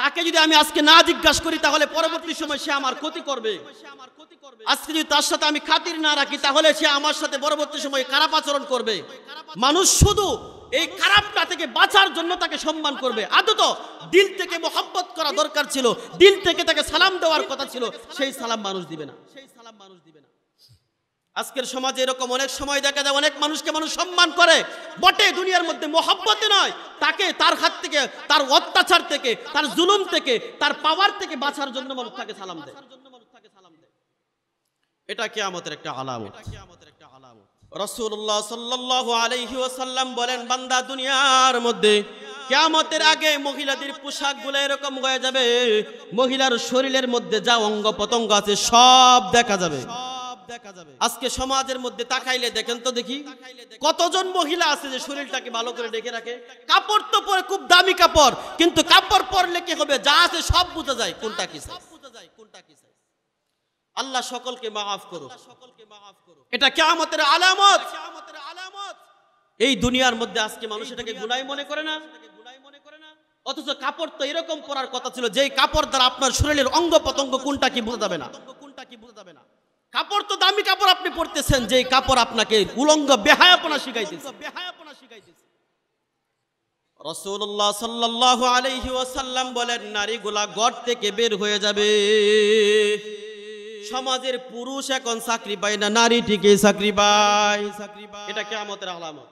তাকে যদি আমি আজকে না জিজ্ঞাসা করি তাহলে পরবর্তী সময় সে আমার ক্ষতি করবে আজকে যদি তার সাথে আমি খাতির না রাখি তাহলে সে আমার সাথে পরবর্তী সময় খারাপ আচরণ করবে মানুষ শুধু এই খারাপটা থেকে বাঁচার জন্য তাকে সম্মান করবে আদত দিল থেকে মোহাম্মত করা দরকার ছিল দিল থেকে তাকে সালাম দেওয়ার কথা ছিল সেই সালাম মানুষ দিবে না সেই সালাম মানুষ দিবে না আজকের সমাজে এরকম অনেক সময় দেখা যায় অনেক মানুষকে মানুষ সম্মান করে বটে দুনিয়ার মধ্যে মোহাব্বতে নয় তাকে তার হাত থেকে তার অত্যাচার থেকে তার জুলুম থেকে তার পাওয়ার থেকে বাঁচার জন্য মানুষ তাকে সালাম দেয় এটা কে আমাদের একটা আলামত রসুল্লাহ সাল্লাহ আলহি ওসাল্লাম বলেন বান্দা দুনিয়ার মধ্যে কেমতের আগে মহিলাদের পোশাক গুলো এরকম হয়ে যাবে মহিলার শরীরের মধ্যে যা অঙ্গ পতঙ্গ আছে সব দেখা যাবে আজকে সমাজের মধ্যে তাকাইলে দেখেন তো দেখি কতজন মহিলা আছে যে শরীরটাকে ভালো করে ডেকে রাখে কাপড় তো পরে খুব দামি কাপড় কিন্তু কাপড় পরলে কি হবে যা আছে সব বুঝা যায় কোনটা কি কোনটা কি আল্লাহ সকলকে মাফ করো এটা কেমতের আলামত এই দুনিয়ার মধ্যে আজকে মানুষ এটাকে গুনাই মনে করে না অথচ কাপড় তো এরকম পরার কথা ছিল যে কাপড় দ্বারা আপনার শরীরের অঙ্গ পতঙ্গ কোনটা কি বোঝা যাবে না কোনটা কি বোঝা যাবে না কাপড় তো দামি কাপড় আপনি পরতেছেন যে কাপড় আপনাকে উলঙ্গ বেহায়াপনা শিখাইতেছে বেহায়াপনা শিখাইতেছে রসুল্লাহ সাল্লাহ আলহি ওয়াসাল্লাম বলেন গুলা গড় থেকে বের হয়ে যাবে সমাজের পুরুষ এখন চাকরি পায় না নারী ঠিকই চাকরি পায় চাকরি পায় এটা কেমতের আলামত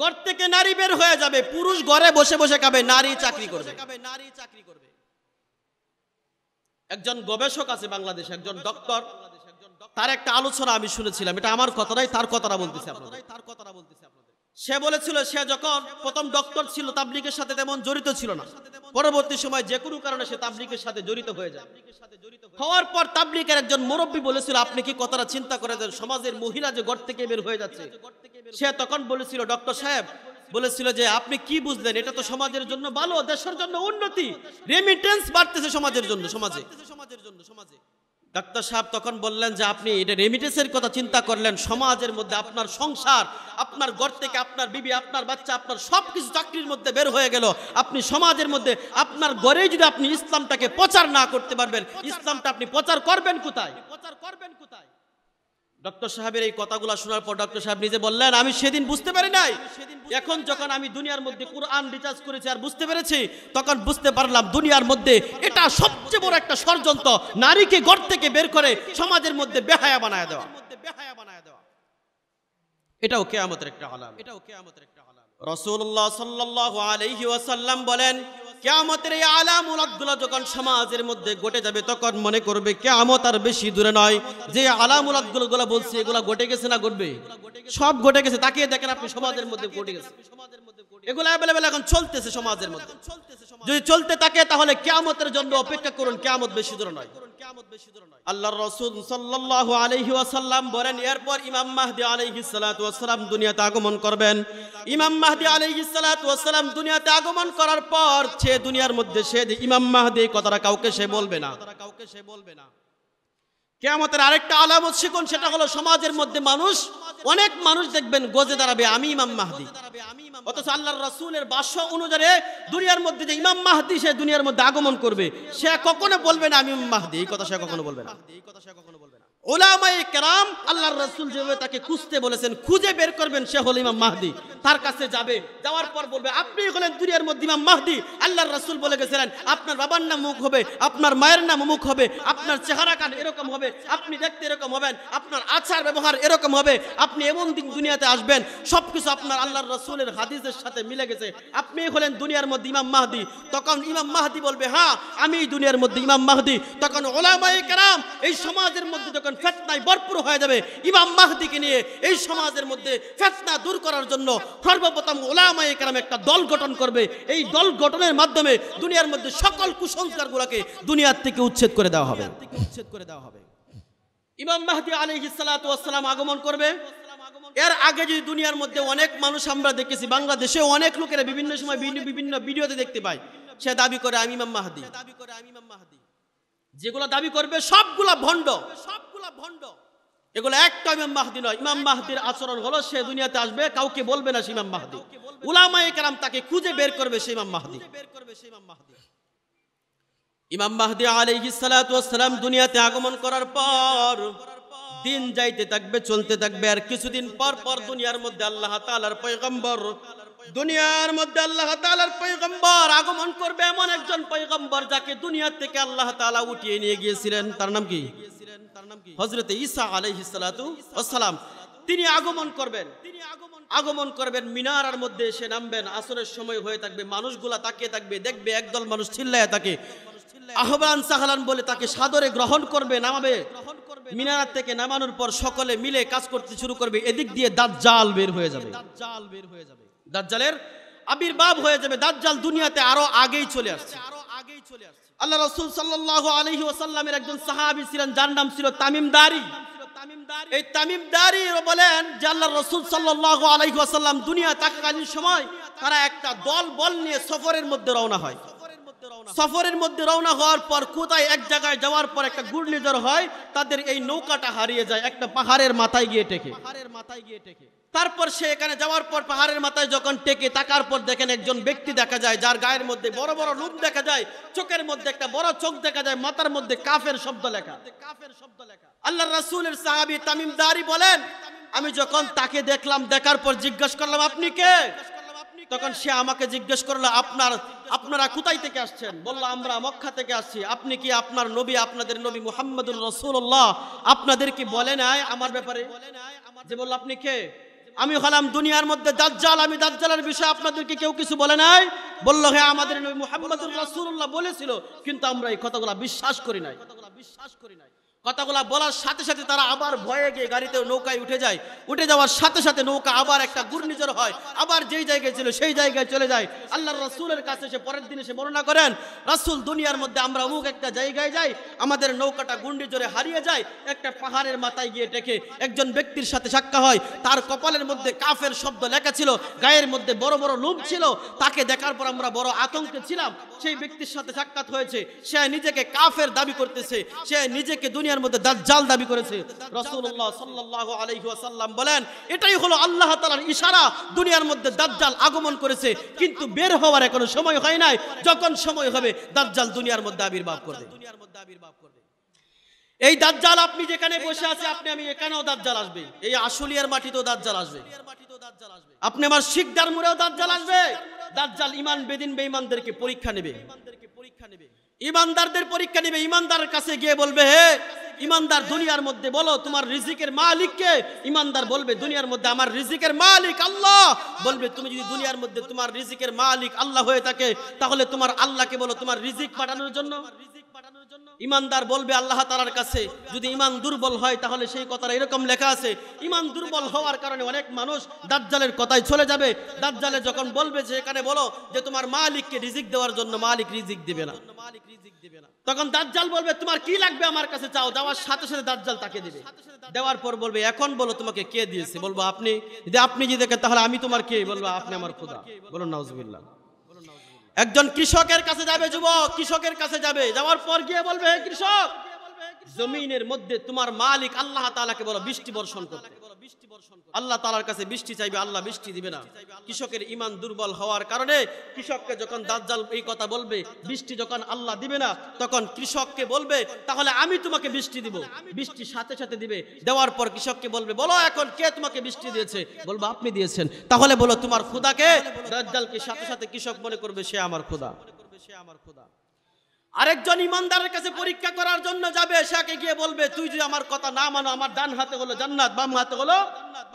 ঘর থেকে নারী বের হয়ে যাবে পুরুষ ঘরে বসে বসে খাবে নারী চাকরি করবে নারী চাকরি করবে একজন গবেষক আছে বাংলাদেশ একজন ডক্টর তার একটা আলোচনা আমি শুনেছিলাম এটা আমার কথা নাই তার কথাটা বলতেছি তার কথাটা বলতেছি সে বলেছিল সে যখন প্রথম ডক্টর ছিল তাবলিকের সাথে তেমন জড়িত ছিল না পরবর্তী সময় যে কোনো কারণে সে তাবলিকের সাথে জড়িত হয়ে যায় হওয়ার পর তাবলিকের একজন মুরব্বী বলেছিল আপনি কি কথাটা চিন্তা করে দেন সমাজের মহিলা যে ঘর থেকে বের হয়ে যাচ্ছে সে তখন বলেছিল ডক্টর সাহেব বলেছিল যে আপনি কি বুঝলেন এটা তো সমাজের জন্য ভালো দেশের জন্য উন্নতি রেমিটেন্স বাড়তেছে সমাজের জন্য সমাজে সমাজের জন্য সমাজে ডাক্তার সাহেব তখন বললেন যে আপনি এটা রেমিটেন্সের কথা চিন্তা করলেন সমাজের মধ্যে আপনার সংসার আপনার ঘর থেকে আপনার বিবি আপনার বাচ্চা আপনার সব কিছু চাকরির মধ্যে বের হয়ে গেল আপনি সমাজের মধ্যে আপনার ঘরেই যদি আপনি ইসলামটাকে প্রচার না করতে পারবেন ইসলামটা আপনি প্রচার করবেন কোথায় প্রচার করবেন কোথায় ডক্টর সাহেবের এই কথাগুলো শোনার পর ডক্টর সাহেব নিজে বললেন আমি সেদিন বুঝতে পারি নাই এখন যখন আমি দুনিয়ার মধ্যে কোরআন রিচার্জ করেছি আর বুঝতে পেরেছি তখন বুঝতে পারলাম দুনিয়ার মধ্যে এটা সবচেয়ে বড় একটা ষড়যন্ত্র নারীকে গড় থেকে বের করে সমাজের মধ্যে বেহায়া বানায় দেওয়া বেহায়া বানায় দেওয়া এটাও কেয়ামতের একটা হলাম এটাও কেয়ামতের একটা রসুল্লাহ সাল্লাহ আলহি ওয়াসাল্লাম বলেন কেয়ামতের এই আলামুলাতগুলো যখন সমাজের মধ্যে ঘটে যাবে তখন মনে করবে কেয়ামত আর বেশি দূরে নয় যে আলামুলাতগুলো বলছে এগুলো ঘটে গেছে না ঘটবে সব ঘটে গেছে তাকে দেখেন আপনি সমাজের মধ্যে ঘটে গেছে সমাজের এগুলো অ্যাভেলেবেল এখন চলতেছে সমাজের মধ্যে যদি চলতে থাকে তাহলে কেয়ামতের জন্য অপেক্ষা করুন কেয়ামত বেশি দূর নয় আল্লাহ রসুল সাল্লাল্লাহু আলাইহি ওয়াসাল্লাম বলেন এরপর ইমাম মাহদি আলাইহিস সালাতু ওয়াসালাম দুনিয়াতে আগমন করবেন ইমাম মাহদি আলাইহিস সালাতু ওয়াসালাম দুনিয়াতে আগমন করার পর সে দুনিয়ার মধ্যে সে ইমাম মাহদি কথাটা কাউকে সে বলবে না কাউকে সে বলবে না কেয়ামতের আরেকটা আলামত শিখুন সেটা হলো সমাজের মধ্যে মানুষ অনেক মানুষ দেখবেন গজে দাঁড়াবে আমি ইমাম মাহাদি অথচ আল্লাহ রাসুলের বাস্য অনুযায়ী দুনিয়ার মধ্যে যে ইমাম মাহাদি সে দুনিয়ার মধ্যে আগমন করবে সে কখনো বলবে না আমি ইমাম মাহাদি এই কথা সে কখনো বলবে না এই কথা সে কখনো বলবে ওলামায়ে কেরাম আল্লাহর রসুল যেভাবে তাকে খুঁজতে বলেছেন খুঁজে বের করবেন হল ইমাম মাহদি তার কাছে যাবে যাওয়ার পর বলবে আপনি হলেন দুনিয়ার মধ্যে ইমাম মাহদি আল্লাহর রসুল বলে গেছিলেন আপনার বাবার নাম মুখ হবে আপনার মায়ের নাম মুখ হবে আপনার চেহারা কান এরকম হবে আপনি দেখতে এরকম হবেন আপনার আচার ব্যবহার এরকম হবে আপনি এমন দিন দুনিয়াতে আসবেন সব কিছু আপনার আল্লাহর রসুলের হাদিসের সাথে মিলে গেছে আপনি হলেন দুনিয়ার মধ্যে ইমাম মাহদি তখন ইমাম মাহদি বলবে হ্যাঁ আমি দুনিয়ার মধ্যে ইমাম মাহদি তখন ওলামায়ে কেরাম এই সমাজের মধ্যে যখন একজন ফেতনায় ভরপুর হয়ে যাবে ইমাম মাহদিকে নিয়ে এই সমাজের মধ্যে ফেতনা দূর করার জন্য সর্বপ্রথম ওলামায়ে কেরাম একটা দল গঠন করবে এই দল গঠনের মাধ্যমে দুনিয়ার মধ্যে সকল কুসংস্কারগুলোকে দুনিয়ার থেকে উচ্ছেদ করে দেওয়া হবে উচ্ছেদ করে দেওয়া হবে ইমাম মাহদি আলী আলহিসাল্লাম আগমন করবে এর আগে যদি দুনিয়ার মধ্যে অনেক মানুষ আমরা দেখেছি বাংলাদেশে অনেক লোকেরা বিভিন্ন সময় বিভিন্ন ভিডিওতে দেখতে পাই সে দাবি করে আমি ইমাম মাহাদি দাবি করে আমি ইমাম মাহাদি যেগুলো দাবি করবে সবগুলা ভণ্ড সব এগুলো একটা ইমাম মাহদি নয় ইমাম মাহদির আচরণ হলো সে দুনিয়াতে আসবে কাউকে বলবে না ইমাম মাহদি তাকে খুঁজে বের করবে সে ইমাম মাহদি ইমাম মাহদি দুনিয়াতে আগমন করার পর দিন যাইতে থাকবে চলতে থাকবে আর কিছুদিন পর পর দুনিয়ার মধ্যে আল্লাহ পয়গম্বর দুনিয়ার মধ্যে আল্লাহ পয়গম্বর আগমন করবে এমন একজন পয়গম্বর যাকে দুনিয়া থেকে আল্লাহ তালা উঠিয়ে নিয়ে গিয়েছিলেন তার নাম কি হজরতে ঈসা আলহিসাম তিনি আগমন করবেন আগমন করবেন মিনারার মধ্যে এসে নামবেন আসরের সময় হয়ে থাকবে মানুষগুলা তাকিয়ে থাকবে দেখবে একদল মানুষ চিল্লায় তাকে আহ্বান সাহালান বলে তাকে সাদরে গ্রহণ করবে নামাবে মিনারার থেকে নামানোর পর সকলে মিলে কাজ করতে শুরু করবে এদিক দিয়ে দাজ্জাল বের হয়ে যাবে দাজ্জাল বের হয়ে যাবে দাজ্জালের আবির্ভাব হয়ে যাবে দাজ্জাল দুনিয়াতে আরো আগেই চলে আসছে আরো আগেই চলে আসছে আল্লাহ রসুল সাল্লাহ আলহি ওসাল্লামের একজন সাহাবি ছিলেন যার নাম ছিল তামিমদারি এই তামিমদারি বলেন যে আল্লাহ রসুল সাল্লাহ আলহি ওসাল্লাম দুনিয়া তাকালীন সময় তারা একটা দল বল নিয়ে সফরের মধ্যে রওনা হয় সফরের মধ্যে রওনা হওয়ার পর কোথায় এক জায়গায় যাওয়ার পর একটা গুড়লিজর হয় তাদের এই নৌকাটা হারিয়ে যায় একটা পাহাড়ের মাথায় গিয়ে টেকে পাহাড়ের মাথায় গিয়ে টেকে তারপর সে এখানে যাওয়ার পর পাহাড়ের মাথায় যখন টেকে তাকার পর দেখেন একজন ব্যক্তি দেখা যায় যার গায়ের মধ্যে বড় বড় লুপ দেখা যায় চোখের মধ্যে একটা বড় চোখ দেখা যায় মাথার মধ্যে কাফের শব্দ লেখা কাফের শব্দ লেখা আল্লাহ রাসুলের সাহাবি তামিম দারি বলেন আমি যখন তাকে দেখলাম দেখার পর জিজ্ঞেস করলাম আপনি কে তখন সে আমাকে জিজ্ঞেস করলো আপনার আপনারা কোথায় থেকে আসছেন বললো আমরা মক্কা থেকে আসছি আপনি কি আপনার নবী আপনাদের নবী মুহাম্মদুর রসুল্লাহ আপনাদের কি বলে নাই আমার ব্যাপারে যে বললো আপনি কে আমি হলাম দুনিয়ার মধ্যে দাজ্জাল আমি দাজ্জালের বিষয়ে আপনাদেরকে কেউ কিছু বলে নাই বলল হ্যাঁ আমাদের মুহাম্মদুর রাসূলুল্লাহ বলেছিল কিন্তু আমরা এই কথাগুলো বিশ্বাস করি নাই বিশ্বাস করি নাই কথাগুলা বলার সাথে সাথে তারা আবার ভয়ে গিয়ে গাড়িতে নৌকায় উঠে যায় উঠে যাওয়ার সাথে সাথে নৌকা আবার একটা ঘূর্ণিঝড় হয় আবার যেই জায়গায় ছিল সেই জায়গায় চলে যায় আল্লাহ রাসুলের কাছে সে পরের দিনে সে বর্ণনা করেন রাসুল দুনিয়ার মধ্যে আমরা অমুক একটা জায়গায় যাই আমাদের নৌকাটা ঘূর্ণিঝড়ে হারিয়ে যায় একটা পাহাড়ের মাথায় গিয়ে টেকে একজন ব্যক্তির সাথে সাক্ষা হয় তার কপালের মধ্যে কাফের শব্দ লেখা ছিল গায়ের মধ্যে বড় বড় লোভ ছিল তাকে দেখার পর আমরা বড় আতঙ্কে ছিলাম সেই ব্যক্তির সাথে সাক্ষাৎ হয়েছে সে নিজেকে কাফের দাবি করতেছে সে নিজেকে দুনিয়া দুনিয়ার মধ্যে দাজ্জাল দাবি করেছে রাসূলুল্লাহ সাল্লাল্লাহু আলাইহি ওয়াসাল্লাম বলেন এটাই হলো আল্লাহ তাআলার ইশারা দুনিয়ার মধ্যে দাজ্জাল আগমন করেছে কিন্তু বের হওয়ার এখনো সময় হয় নাই যখন সময় হবে দাজ্জাল দুনিয়ার মধ্যে আবির্ভাব করবে দুনিয়ার মধ্যে আবির্ভাব করবে এই দাজ্জাল আপনি যেখানে বসে আছে আপনি আমি এখানেও দাজ্জাল আসবে এই আশুলিয়ার মাটিতেও দাজ্জাল আসবে আপনি আমার শিকদার মুরেও দাজ্জাল আসবে দাজ্জাল ঈমান বেদিন বেঈমানদেরকে পরীক্ষা নেবে পরীক্ষা নেবে ইমানদারদের পরীক্ষা নেবে ইমানদারের কাছে গিয়ে বলবে হে ইমানদার দুনিয়ার মধ্যে বলো তোমার রিজিকের মালিককে ইমানদার বলবে দুনিয়ার মধ্যে আমার রিজিকের মালিক আল্লাহ বলবে তুমি যদি দুনিয়ার মধ্যে তোমার রিজিকের মালিক আল্লাহ হয়ে থাকে তাহলে তোমার আল্লাহকে বলো তোমার রিজিক পাঠানোর জন্য রিজিক ইমানদার বলবে আল্লাহ তালার কাছে যদি ইমান দুর্বল হয় তাহলে সেই কথাটা এরকম লেখা আছে ইমান দুর্বল হওয়ার কারণে অনেক মানুষ দাজ্জালের কথায় চলে যাবে দাজ্জালে যখন বলবে যে এখানে বলো যে তোমার মালিককে রিজিক দেওয়ার জন্য মালিক রিজিক দেবে না তখন দাজ্জাল বলবে তোমার কি লাগবে আমার কাছে চাও দেওয়ার সাথে সাথে দাজ্জাল তাকে দেবে দেওয়ার পর বলবে এখন বলো তোমাকে কে দিয়েছে বলবো আপনি যদি আপনি যদি দেখেন তাহলে আমি তোমার কে বলবো আপনি আমার খোদা বলুন নজবিল্লা একজন কৃষকের কাছে যাবে যুবক কৃষকের কাছে যাবে যাওয়ার পর গিয়ে বলবে কৃষক জমিনের মধ্যে তোমার মালিক আল্লাহ তালাকে বলো বৃষ্টি বর্ষণ করতে আল্লাহ তালার কাছে বৃষ্টি চাইবে আল্লাহ বৃষ্টি দিবে না কৃষকের ইমান দুর্বল হওয়ার কারণে কৃষককে যখন দাজ্জাল এই কথা বলবে বৃষ্টি যখন আল্লাহ দিবে না তখন কৃষককে বলবে তাহলে আমি তোমাকে বৃষ্টি দিব বৃষ্টি সাথে সাথে দিবে দেওয়ার পর কৃষককে বলবে বলো এখন কে তোমাকে বৃষ্টি দিয়েছে বলবো আপনি দিয়েছেন তাহলে বলো তোমার খুদাকে দাজ্জালকে সাথে সাথে কৃষক মনে করবে সে আমার খুদা সে আমার খুদা আরেকজন ইমানদারের কাছে পরীক্ষা করার জন্য যাবে সেকে গিয়ে বলবে তুই যদি আমার কথা না মানো আমার ডান হাতে হলো জান্নাত বাম হাতে হলো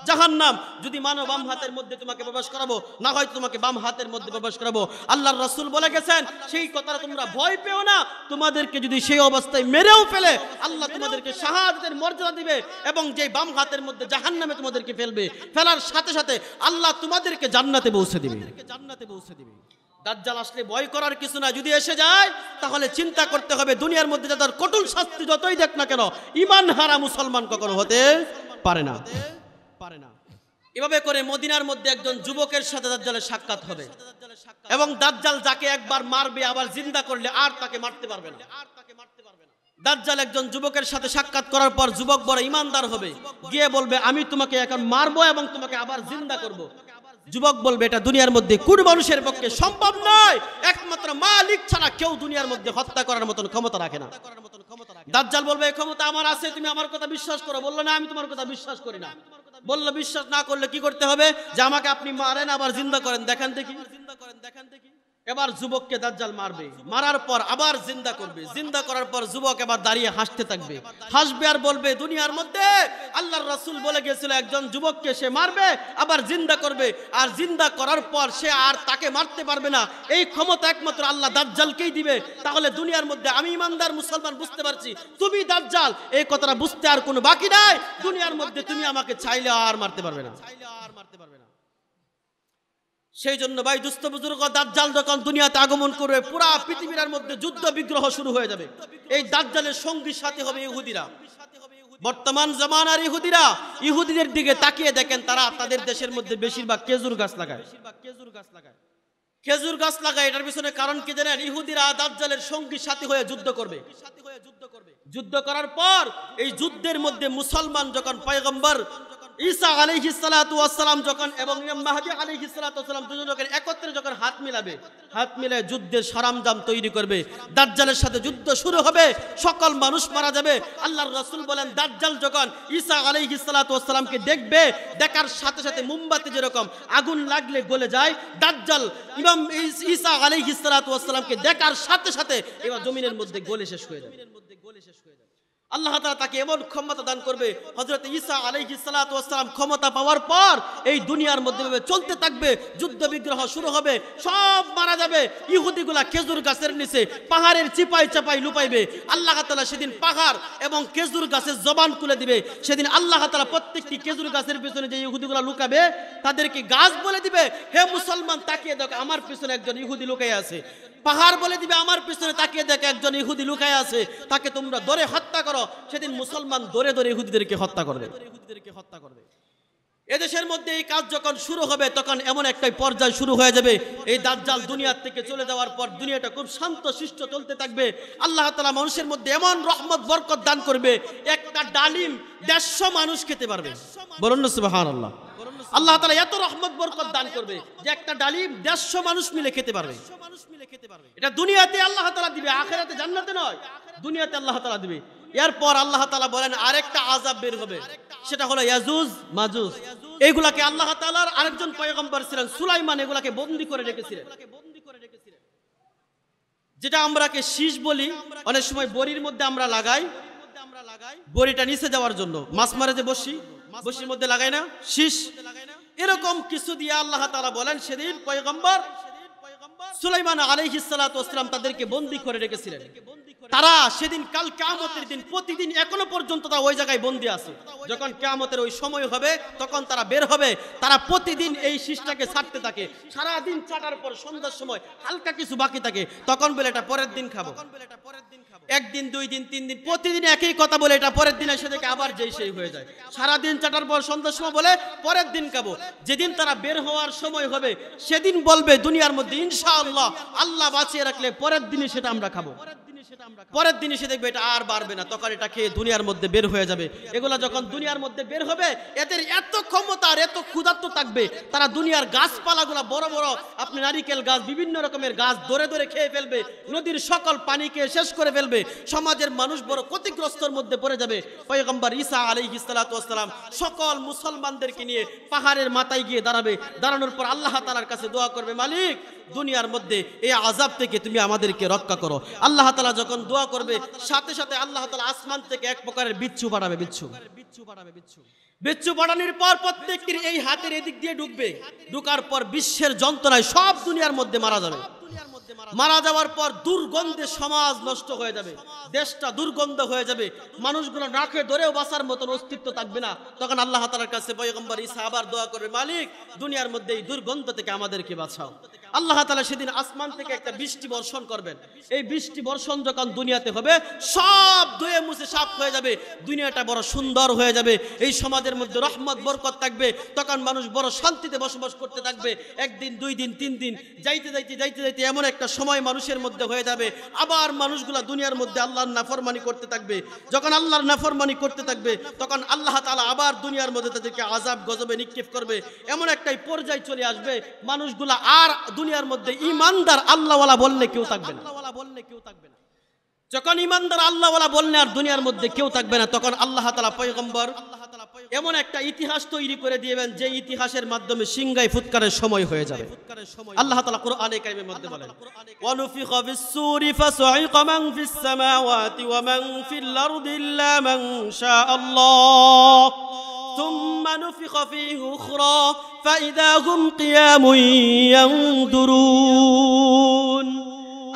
জাহান্নাম যদি মানো বাম হাতের মধ্যে তোমাকে প্রবেশ করাবো না হয় তোমাকে বাম হাতের মধ্যে প্রবেশ করাবো আল্লাহর রসুল বলে গেছেন সেই কথাটা তোমরা ভয় পেও না তোমাদেরকে যদি সেই অবস্থায় মেরেও ফেলে আল্লাহ তোমাদেরকে শাহাদাতের মর্যাদা দিবে এবং যে বাম হাতের মধ্যে জাহান্নামে তোমাদেরকে ফেলবে ফেলার সাথে সাথে আল্লাহ তোমাদেরকে জান্নাতে পৌঁছে দিবে জান্নাতে পৌঁছে দিবে দাজ্জাল আসলে ভয় করার কিছু না যদি এসে যায় তাহলে চিন্তা করতে হবে দুনিয়ার মধ্যে যাদের কটুল শাস্তি যতই দেখ না কেন ইমান হারা মুসলমান কখনো হতে পারে না পারে না এভাবে করে মদিনার মধ্যে একজন যুবকের সাথে দাজ্জালের সাক্ষাৎ হবে এবং দাজ্জাল যাকে একবার মারবে আবার জিন্দা করলে আর তাকে মারতে পারবে না আর তাকে মারতে পারবে না দাজ্জাল একজন যুবকের সাথে সাক্ষাৎ করার পর যুবক বড় ইমানদার হবে গিয়ে বলবে আমি তোমাকে এখন মারবো এবং তোমাকে আবার জিন্দা করবো যুবক বলবে এটা দুনিয়ার মধ্যে কোন মানুষের পক্ষে সম্ভব নয় একমাত্র মালিক ছাড়া কেউ দুনিয়ার মধ্যে হত্যা করার মতন ক্ষমতা রাখে না দাজ্জাল বলবে ক্ষমতা আমার আছে তুমি আমার কথা বিশ্বাস করো বললো না আমি তোমার কথা বিশ্বাস করি না বললো বিশ্বাস না করলে কি করতে হবে যে আমাকে আপনি মারেন আবার জিন্দা করেন দেখেন দেখি জিন্দা করেন দেখান দেখি এবার যুবককে দাজ্জাল মারবে মারার পর আবার জিন্দা করবে জিন্দা করার পর যুবক এবার দাঁড়িয়ে হাসতে থাকবে হাসবে আর বলবে দুনিয়ার মধ্যে আল্লাহর রাসূল বলে গিয়েছিল একজন যুবককে সে মারবে আবার জিন্দা করবে আর জিন্দা করার পর সে আর তাকে মারতে পারবে না এই ক্ষমতা একমাত্র আল্লাহ দাজ্জালকেই দিবে তাহলে দুনিয়ার মধ্যে আমি ইমানদার মুসলমান বুঝতে পারছি তুমি দাজ্জাল এই কথাটা বুঝতে আর কোনো বাকি নাই দুনিয়ার মধ্যে তুমি আমাকে চাইলে আর মারতে পারবে না চাইলে আর মারতে পারবে না সেই জন্য ভাই দুস্ত বুজুর্গ দাজ্জাল যখন দুনিয়াতে আগমন করবে পুরা পৃথিবীর মধ্যে যুদ্ধ বিগ্রহ শুরু হয়ে যাবে এই দাজ্জালের সঙ্গীর সাথে হবে ইহুদিরা বর্তমান জামানার ইহুদিরা ইহুদিদের দিকে তাকিয়ে দেখেন তারা তাদের দেশের মধ্যে বেশিরভাগ কেজুর গাছ লাগায় কেজুর গাছ লাগায় খেজুর গাছ লাগায় এটার পিছনে কারণ কি জানেন ইহুদিরা দাজ্জালের সঙ্গী সাথী হয়ে যুদ্ধ করবে যুদ্ধ করার পর এই যুদ্ধের মধ্যে মুসলমান যখন পয়গম্বর ঈসা আলী হিসালাতাম যখন এবং মাহাদি আলী হিসালাতাম দুজন যখন একত্রে যখন হাত মিলাবে হাত মিলে যুদ্ধের সরঞ্জাম তৈরি করবে দার্জালের সাথে যুদ্ধ শুরু হবে সকল মানুষ মারা যাবে আল্লাহর রসুল বলেন দার্জাল যখন ঈসা আলী হিসালাতামকে দেখবে দেখার সাথে সাথে মোমবাতি যেরকম আগুন লাগলে গলে যায় দার্জাল ইমাম ঈসা আলী হিসালাতামকে দেখার সাথে সাথে এবার জমিনের মধ্যে গলে শেষ হয়ে যাবে আল্লাহ তালা তাকে এমন ক্ষমতা দান করবে হজরত ইসা আলহি ক্ষমতা পাওয়ার পর এই দুনিয়ার মধ্যে চলতে থাকবে যুদ্ধ বিগ্রহ শুরু হবে সব মারা যাবে ইহুদিগুলা খেজুর গাছের নিচে পাহাড়ের চিপাই চাপাই লুপাইবে আল্লাহ তালা সেদিন পাহাড় এবং খেজুর গাছের জবান খুলে দিবে সেদিন আল্লাহ তালা প্রত্যেকটি খেজুর গাছের পিছনে যে ইহুদিগুলা লুকাবে তাদেরকে গাছ বলে দিবে হে মুসলমান তাকিয়ে দেখ আমার পিছনে একজন ইহুদি লুকাই আছে পাহাড় বলে দিবে আমার পিছনে তাকিয়ে দেখে একজন ইহুদি লুকায় আছে তাকে তোমরা দরে হত্যা করো সেদিন মুসলমান দরে দরে ইহুদিদেরকে হত্যা করবে ইহুদিদেরকে হত্যা করবে এদেশের মধ্যে এই কাজ যখন শুরু হবে তখন এমন একটাই পর্যায় শুরু হয়ে যাবে এই দাজ্জাল দুনিয়ার থেকে চলে যাওয়ার পর দুনিয়াটা খুব শান্ত শিষ্ট চলতে থাকবে আল্লাহ তালা মানুষের মধ্যে এমন রহমত বরকত দান করবে একটা ডালিম দেড়শো মানুষ খেতে পারবে বরণ্য সুবাহ আল্লাহ আল্লাহ তালা এত রহমত বরকত দান করবে যে একটা ডালিম দেড়শো মানুষ মিলে খেতে পারবে এটা দুনিয়াতে আল্লাহ তালা দিবে আখেরাতে জান্নাতে নয় দুনিয়াতে আল্লাহ তালা দিবে এরপর আল্লাহ তালা বলেন আরেকটা আজাব বের হবে সেটা হলো ইয়াজুজ মাজুজ এইগুলাকে আল্লাহ তালার আরেকজন পয়গম্বর ছিলেন সুলাইমান এগুলাকে বন্দি করে রেখেছিলেন যেটা আমরাকে শীষ বলি অনেক সময় বড়ির মধ্যে আমরা লাগাই বড়িটা নিচে যাওয়ার জন্য মাছ মারে যে বসি বসির মধ্যে লাগাই না শীষ এরকম কিছু দিয়ে আল্লাহ তারা বলেন সেদিন পয়গম্বর সুলাইমান আলহি সালাতাম তাদেরকে বন্দি করে রেখেছিলেন তারা সেদিন কাল কেয়ামতের দিন প্রতিদিন এখনো পর্যন্ত তারা ওই জায়গায় বন্দি আছে যখন কেয়ামতের ওই সময় হবে তখন তারা বের হবে তারা প্রতিদিন এই শিষ্টাকে ছাড়তে থাকে সারাদিন দিন পর সন্ধ্যার সময় হালকা কিছু বাকি থাকে তখন বলে এটা পরের দিন খাবো তখন বলে এটা পরের দিন একদিন দুই দিন তিন দিন প্রতিদিন একই কথা বলে এটা পরের দিন এসে থেকে আবার যেই সেই হয়ে যায় সারাদিন চাটার পর সন্ধ্যার সময় বলে পরের দিন খাবো যেদিন তারা বের হওয়ার সময় হবে সেদিন বলবে দুনিয়ার মধ্যে ইনশাআল্লাহ আল্লাহ বাঁচিয়ে রাখলে পরের দিনই সেটা আমরা খাবো পরের দিন এসে দেখবে এটা আর বাড়বে না তখন এটা খেয়ে দুনিয়ার মধ্যে বের হয়ে যাবে এগুলা যখন দুনিয়ার মধ্যে বের হবে এদের এত ক্ষমতা আর এত ক্ষুধার্ত থাকবে তারা দুনিয়ার গাছপালা গুলা বড় বড় আপনি নারিকেল গাছ বিভিন্ন রকমের গাছ ধরে ধরে খেয়ে ফেলবে নদীর সকল পানিকে শেষ করে ফেলবে সমাজের মানুষ বড় ক্ষতিগ্রস্তর মধ্যে পড়ে যাবে পয়গম্বর ঈসা আলী ইসালাতাম সকল মুসলমানদেরকে নিয়ে পাহাড়ের মাথায় গিয়ে দাঁড়াবে দাঁড়ানোর পর আল্লাহ তালার কাছে দোয়া করবে মালিক দুনিয়ার মধ্যে এই আজাব থেকে তুমি আমাদেরকে রক্ষা করো আল্লাহ তালা যখন দোয়া করবে সাথে সাথে আল্লাহ তালা আসমান থেকে এক প্রকারের বিচ্ছু পাঠাবে বিচ্ছু বিচ্ছু পাঠাবে বিচ্ছু বিচ্ছু পাঠানোর পর প্রত্যেকটির এই হাতের এদিক দিয়ে ঢুকবে ঢুকার পর বিশ্বের যন্ত্রণায় সব দুনিয়ার মধ্যে মারা যাবে মারা যাওয়ার পর দুর্গন্ধে সমাজ নষ্ট হয়ে যাবে দেশটা দুর্গন্ধ হয়ে যাবে মানুষগুলো নাকে ধরেও বাঁচার মতন অস্তিত্ব থাকবে না তখন আল্লাহ তালার কাছে বয়গম্বর ইসা আবার দোয়া করবে মালিক দুনিয়ার মধ্যে এই দুর্গন্ধ থেকে আমাদেরকে বাঁচাও আল্লাহ তালা সেদিন আসমান থেকে একটা বৃষ্টি বর্ষণ করবেন এই বৃষ্টি বর্ষণ যখন দুনিয়াতে হবে সব ধুয়ে মুছে সাফ হয়ে যাবে দুনিয়াটা বড় সুন্দর হয়ে যাবে এই সমাজের মধ্যে রহমত বরকত থাকবে তখন মানুষ বড় শান্তিতে বসবাস করতে থাকবে একদিন দুই দিন তিন দিন যাইতে যাইতে যাইতে যাইতে এমন একটা একটা সময় মানুষের মধ্যে হয়ে যাবে আবার মানুষগুলা দুনিয়ার মধ্যে আল্লাহর নাফরমানি করতে থাকবে যখন আল্লাহর নাফরমানি করতে থাকবে তখন আল্লাহ তালা আবার দুনিয়ার মধ্যে তাদেরকে আজাব গজবে নিক্ষেপ করবে এমন একটাই পর্যায় চলে আসবে মানুষগুলা আর দুনিয়ার মধ্যে ইমানদার আল্লাহওয়ালা বললে কেউ থাকবে আল্লাহওয়ালা বললে কেউ থাকবে না যখন ইমানদার আল্লাহওয়ালা বললে আর দুনিয়ার মধ্যে কেউ থাকবে না তখন আল্লাহ তালা পয়গম্বর আল্লাহ এমন একটা ইতিহাস তৈরি করে দিবেন যে ইতিহাসের মাধ্যমে সিংগাই ফুৎকারের সময় হয়ে যাবে আল্লাহ তাআলা কোরআনে কারিমের মধ্যে বলেন ওয়ানুফিখ বিসসুরি ফাসাইকা মান ফিস সামাওয়াতি ওয়া মান ফিল আরদি ইল্লা মান শা আল্লাহ ثم نفخ فيه أخرى فإذا هم قيام ينظرون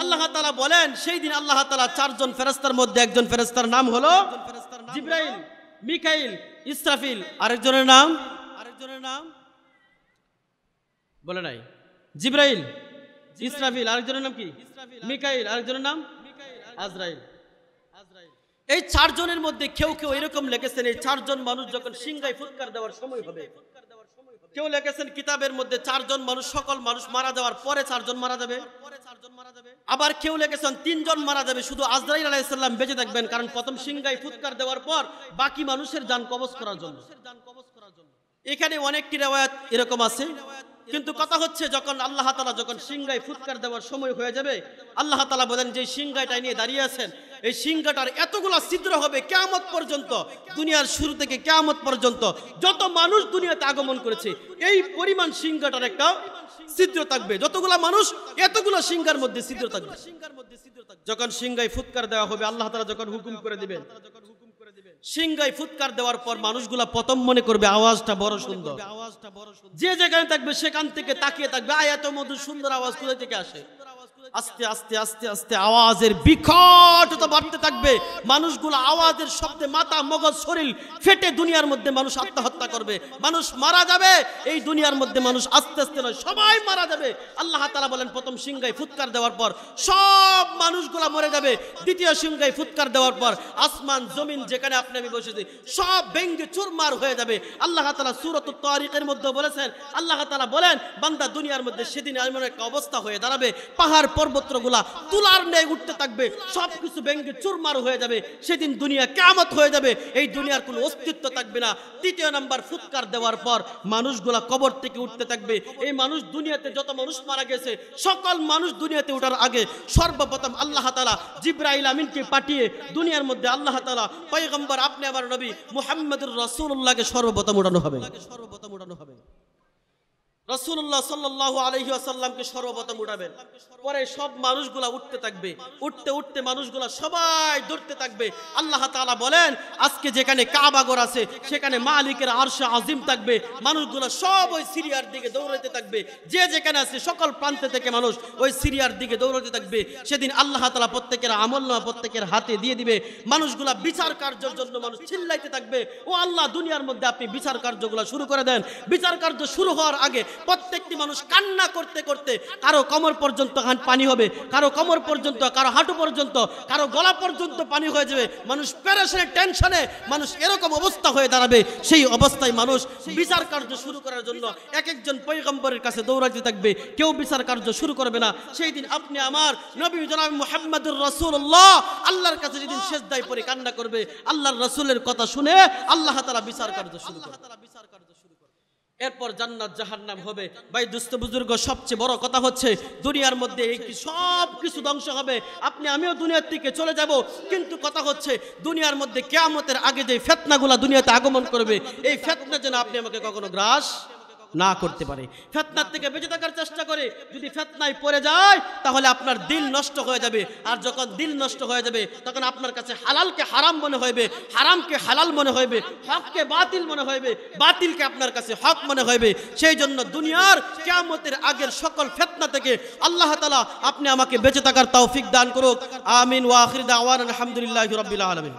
আল্লাহ তাআলা বলেন সেই দিন আল্লাহ তাআলা চারজন ফেরেশতার মধ্যে একজন ফেরেশতার নাম হলো জিব্রাইল মিকাইল ইসরাফিল আরেকজনের নাম আরেকজনের নাম বলে নাই জিব্রাইল ইসরাফিল আরেকজনের নাম কি মিকাইল আরেকজনের নাম আজরাইল এই চারজনের মধ্যে কেউ কেউ এরকম লেখেছেন এই চারজন মানুষ যখন সিংহায় ফুৎকার দেওয়ার সময় হবে কেউ লেখেছেন কিতাবের মধ্যে চারজন মানুষ সকল মানুষ মারা যাওয়ার পরে চারজন মারা যাবে আবার কেউ লেগেছেন তিনজন মারা যাবে শুধু আজরাইল আলাইসাল্লাম বেঁচে থাকবেন কারণ প্রথম সিংহাই ফুৎকার দেওয়ার পর বাকি মানুষের যান কবচ করার জন্য এখানে অনেকটি রেওয়ায়ত এরকম আছে কিন্তু কথা হচ্ছে যখন আল্লাহ তালা যখন সিংহাই ফুৎকার দেওয়ার সময় হয়ে যাবে আল্লাহ তালা বলেন যে সিংগাটা নিয়ে দাঁড়িয়ে আছেন এই সিংহাটার এতগুলো ছিদ্র হবে কেমত পর্যন্ত দুনিয়ার শুরু থেকে কেমত পর্যন্ত যত মানুষ দুনিয়াতে আগমন করেছে এই পরিমাণ সিংহাটার একটা ছিদ্র থাকবে যতগুলা মানুষ এতগুলো সিংহার মধ্যে ছিদ্র থাকবে যখন সিংহাই ফুৎকার দেওয়া হবে আল্লাহ তারা যখন হুকুম করে দিবেন সিংহাই ফুৎকার দেওয়ার পর মানুষগুলা প্রথম মনে করবে আওয়াজটা বড় সুন্দর আওয়াজটা বড় যে যেখানে থাকবে সেখান থেকে তাকিয়ে থাকবে আয় এত মধুর সুন্দর আওয়াজ কোথায় থেকে আসে আস্তে আস্তে আস্তে আস্তে আওয়াজের বিকটতা বাড়তে থাকবে মানুষগুলো আওয়াজের শব্দে মাথা মগজ শরীর ফেটে দুনিয়ার মধ্যে মানুষ আত্মহত্যা করবে মানুষ মারা যাবে এই দুনিয়ার মধ্যে মানুষ আস্তে আস্তে নয় সবাই মারা যাবে আল্লাহ তালা বলেন প্রথম সিংহায় ফুৎকার দেওয়ার পর সব মানুষগুলো মরে যাবে দ্বিতীয় সিংহায় ফুৎকার দেওয়ার পর আসমান জমিন যেখানে আপনি আমি বসেছি সব ব্যঙ্গে চুরমার হয়ে যাবে আল্লাহ তালা সুরত তারিখের মধ্যে বলেছেন আল্লাহ তালা বলেন বান্দা দুনিয়ার মধ্যে সেদিন এমন একটা অবস্থা হয়ে দাঁড়াবে পাহাড় পর্বত্রগুলা তুলার উঠতে থাকবে সব কিছু চুরমার হয়ে যাবে সেদিন দুনিয়া কেমত হয়ে যাবে এই দুনিয়ার কোনো অস্তিত্ব থাকবে না তৃতীয় নাম্বার ফুৎকার দেওয়ার পর মানুষগুলা কবর থেকে উঠতে থাকবে এই মানুষ দুনিয়াতে যত মানুষ মারা গেছে সকল মানুষ দুনিয়াতে ওঠার আগে সর্বপ্রথম আল্লাহ তালা জিব্রাইল আমিনকে পাঠিয়ে দুনিয়ার মধ্যে আল্লাহ তালা পয়গম্বর আপনি আমার নবী মোহাম্মদুর রসুল্লাহকে সর্বপ্রথম উঠানো হবে সর্বপ্রথম উঠানো হবে রসুল্লাহ সাল্লাহ আলহি আসাল্লামকে সর্বপ্রথম উঠাবেন পরে সব মানুষগুলা উঠতে থাকবে উঠতে উঠতে মানুষগুলা সবাই দৌড়তে থাকবে আল্লাহ তালা বলেন আজকে যেখানে কাবাগর আছে সেখানে মালিকের আরশে আজিম থাকবে মানুষগুলা সব ওই সিরিয়ার দিকে দৌড়াতে থাকবে যে যেখানে আছে সকল প্রান্তে থেকে মানুষ ওই সিরিয়ার দিকে দৌড়াতে থাকবে সেদিন আল্লাহ তালা প্রত্যেকের আমল নয় প্রত্যেকের হাতে দিয়ে দিবে মানুষগুলা বিচার কার্যের জন্য মানুষ চিল্লাইতে থাকবে ও আল্লাহ দুনিয়ার মধ্যে আপনি বিচার কার্যগুলা শুরু করে দেন বিচার কার্য শুরু হওয়ার আগে প্রত্যেকটি মানুষ কান্না করতে করতে কারো কমর পর্যন্ত পানি হবে কারো কমর পর্যন্ত কারো হাঁটু পর্যন্ত কারো গলা পর্যন্ত পানি হয়ে যাবে মানুষ প্যারেশনে টেনশনে মানুষ এরকম অবস্থা হয়ে দাঁড়াবে সেই অবস্থায় মানুষ বিচার কার্য শুরু করার জন্য এক একজন পৈগম্বরের কাছে দৌড়াতে থাকবে কেউ বিচার কার্য শুরু করবে না সেই দিন আপনি আমার নবী জনাব মোহাম্মদুর রসুল্লাহ আল্লাহর কাছে যেদিন শেষ দায় পরে কান্না করবে আল্লাহর রসুলের কথা শুনে আল্লাহ তারা বিচার কার্য শুরু করবে এরপর জান্নাত জাহার নাম হবে ভাই দুস্থ বুজুর্গ সবচেয়ে বড় কথা হচ্ছে দুনিয়ার মধ্যে সব কিছু ধ্বংস হবে আপনি আমিও দুনিয়ার থেকে চলে যাব কিন্তু কথা হচ্ছে দুনিয়ার মধ্যে কেয়ামতের আগে যে ফেতনাগুলা দুনিয়াতে আগমন করবে এই ফেতনা যেন আপনি আমাকে কখনো গ্রাস না করতে পারে ফেতনার থেকে বেঁচে থাকার চেষ্টা করে যদি ফেতনায় পড়ে যায় তাহলে আপনার দিল নষ্ট হয়ে যাবে আর যখন দিল নষ্ট হয়ে যাবে তখন আপনার কাছে হালালকে হারাম মনে হইবে হারামকে হালাল মনে হইবে হককে বাতিল মনে হইবে বাতিলকে আপনার কাছে হক মনে হইবে সেই জন্য দুনিয়ার কেয়ামতের আগের সকল ফেতনা থেকে আল্লাহ তালা আপনি আমাকে বেঁচে থাকার তৌফিক দান করুক আমিন ওয়াহিদ আওয়ান আলহামদুলিল্লাহ রবিল আলমিন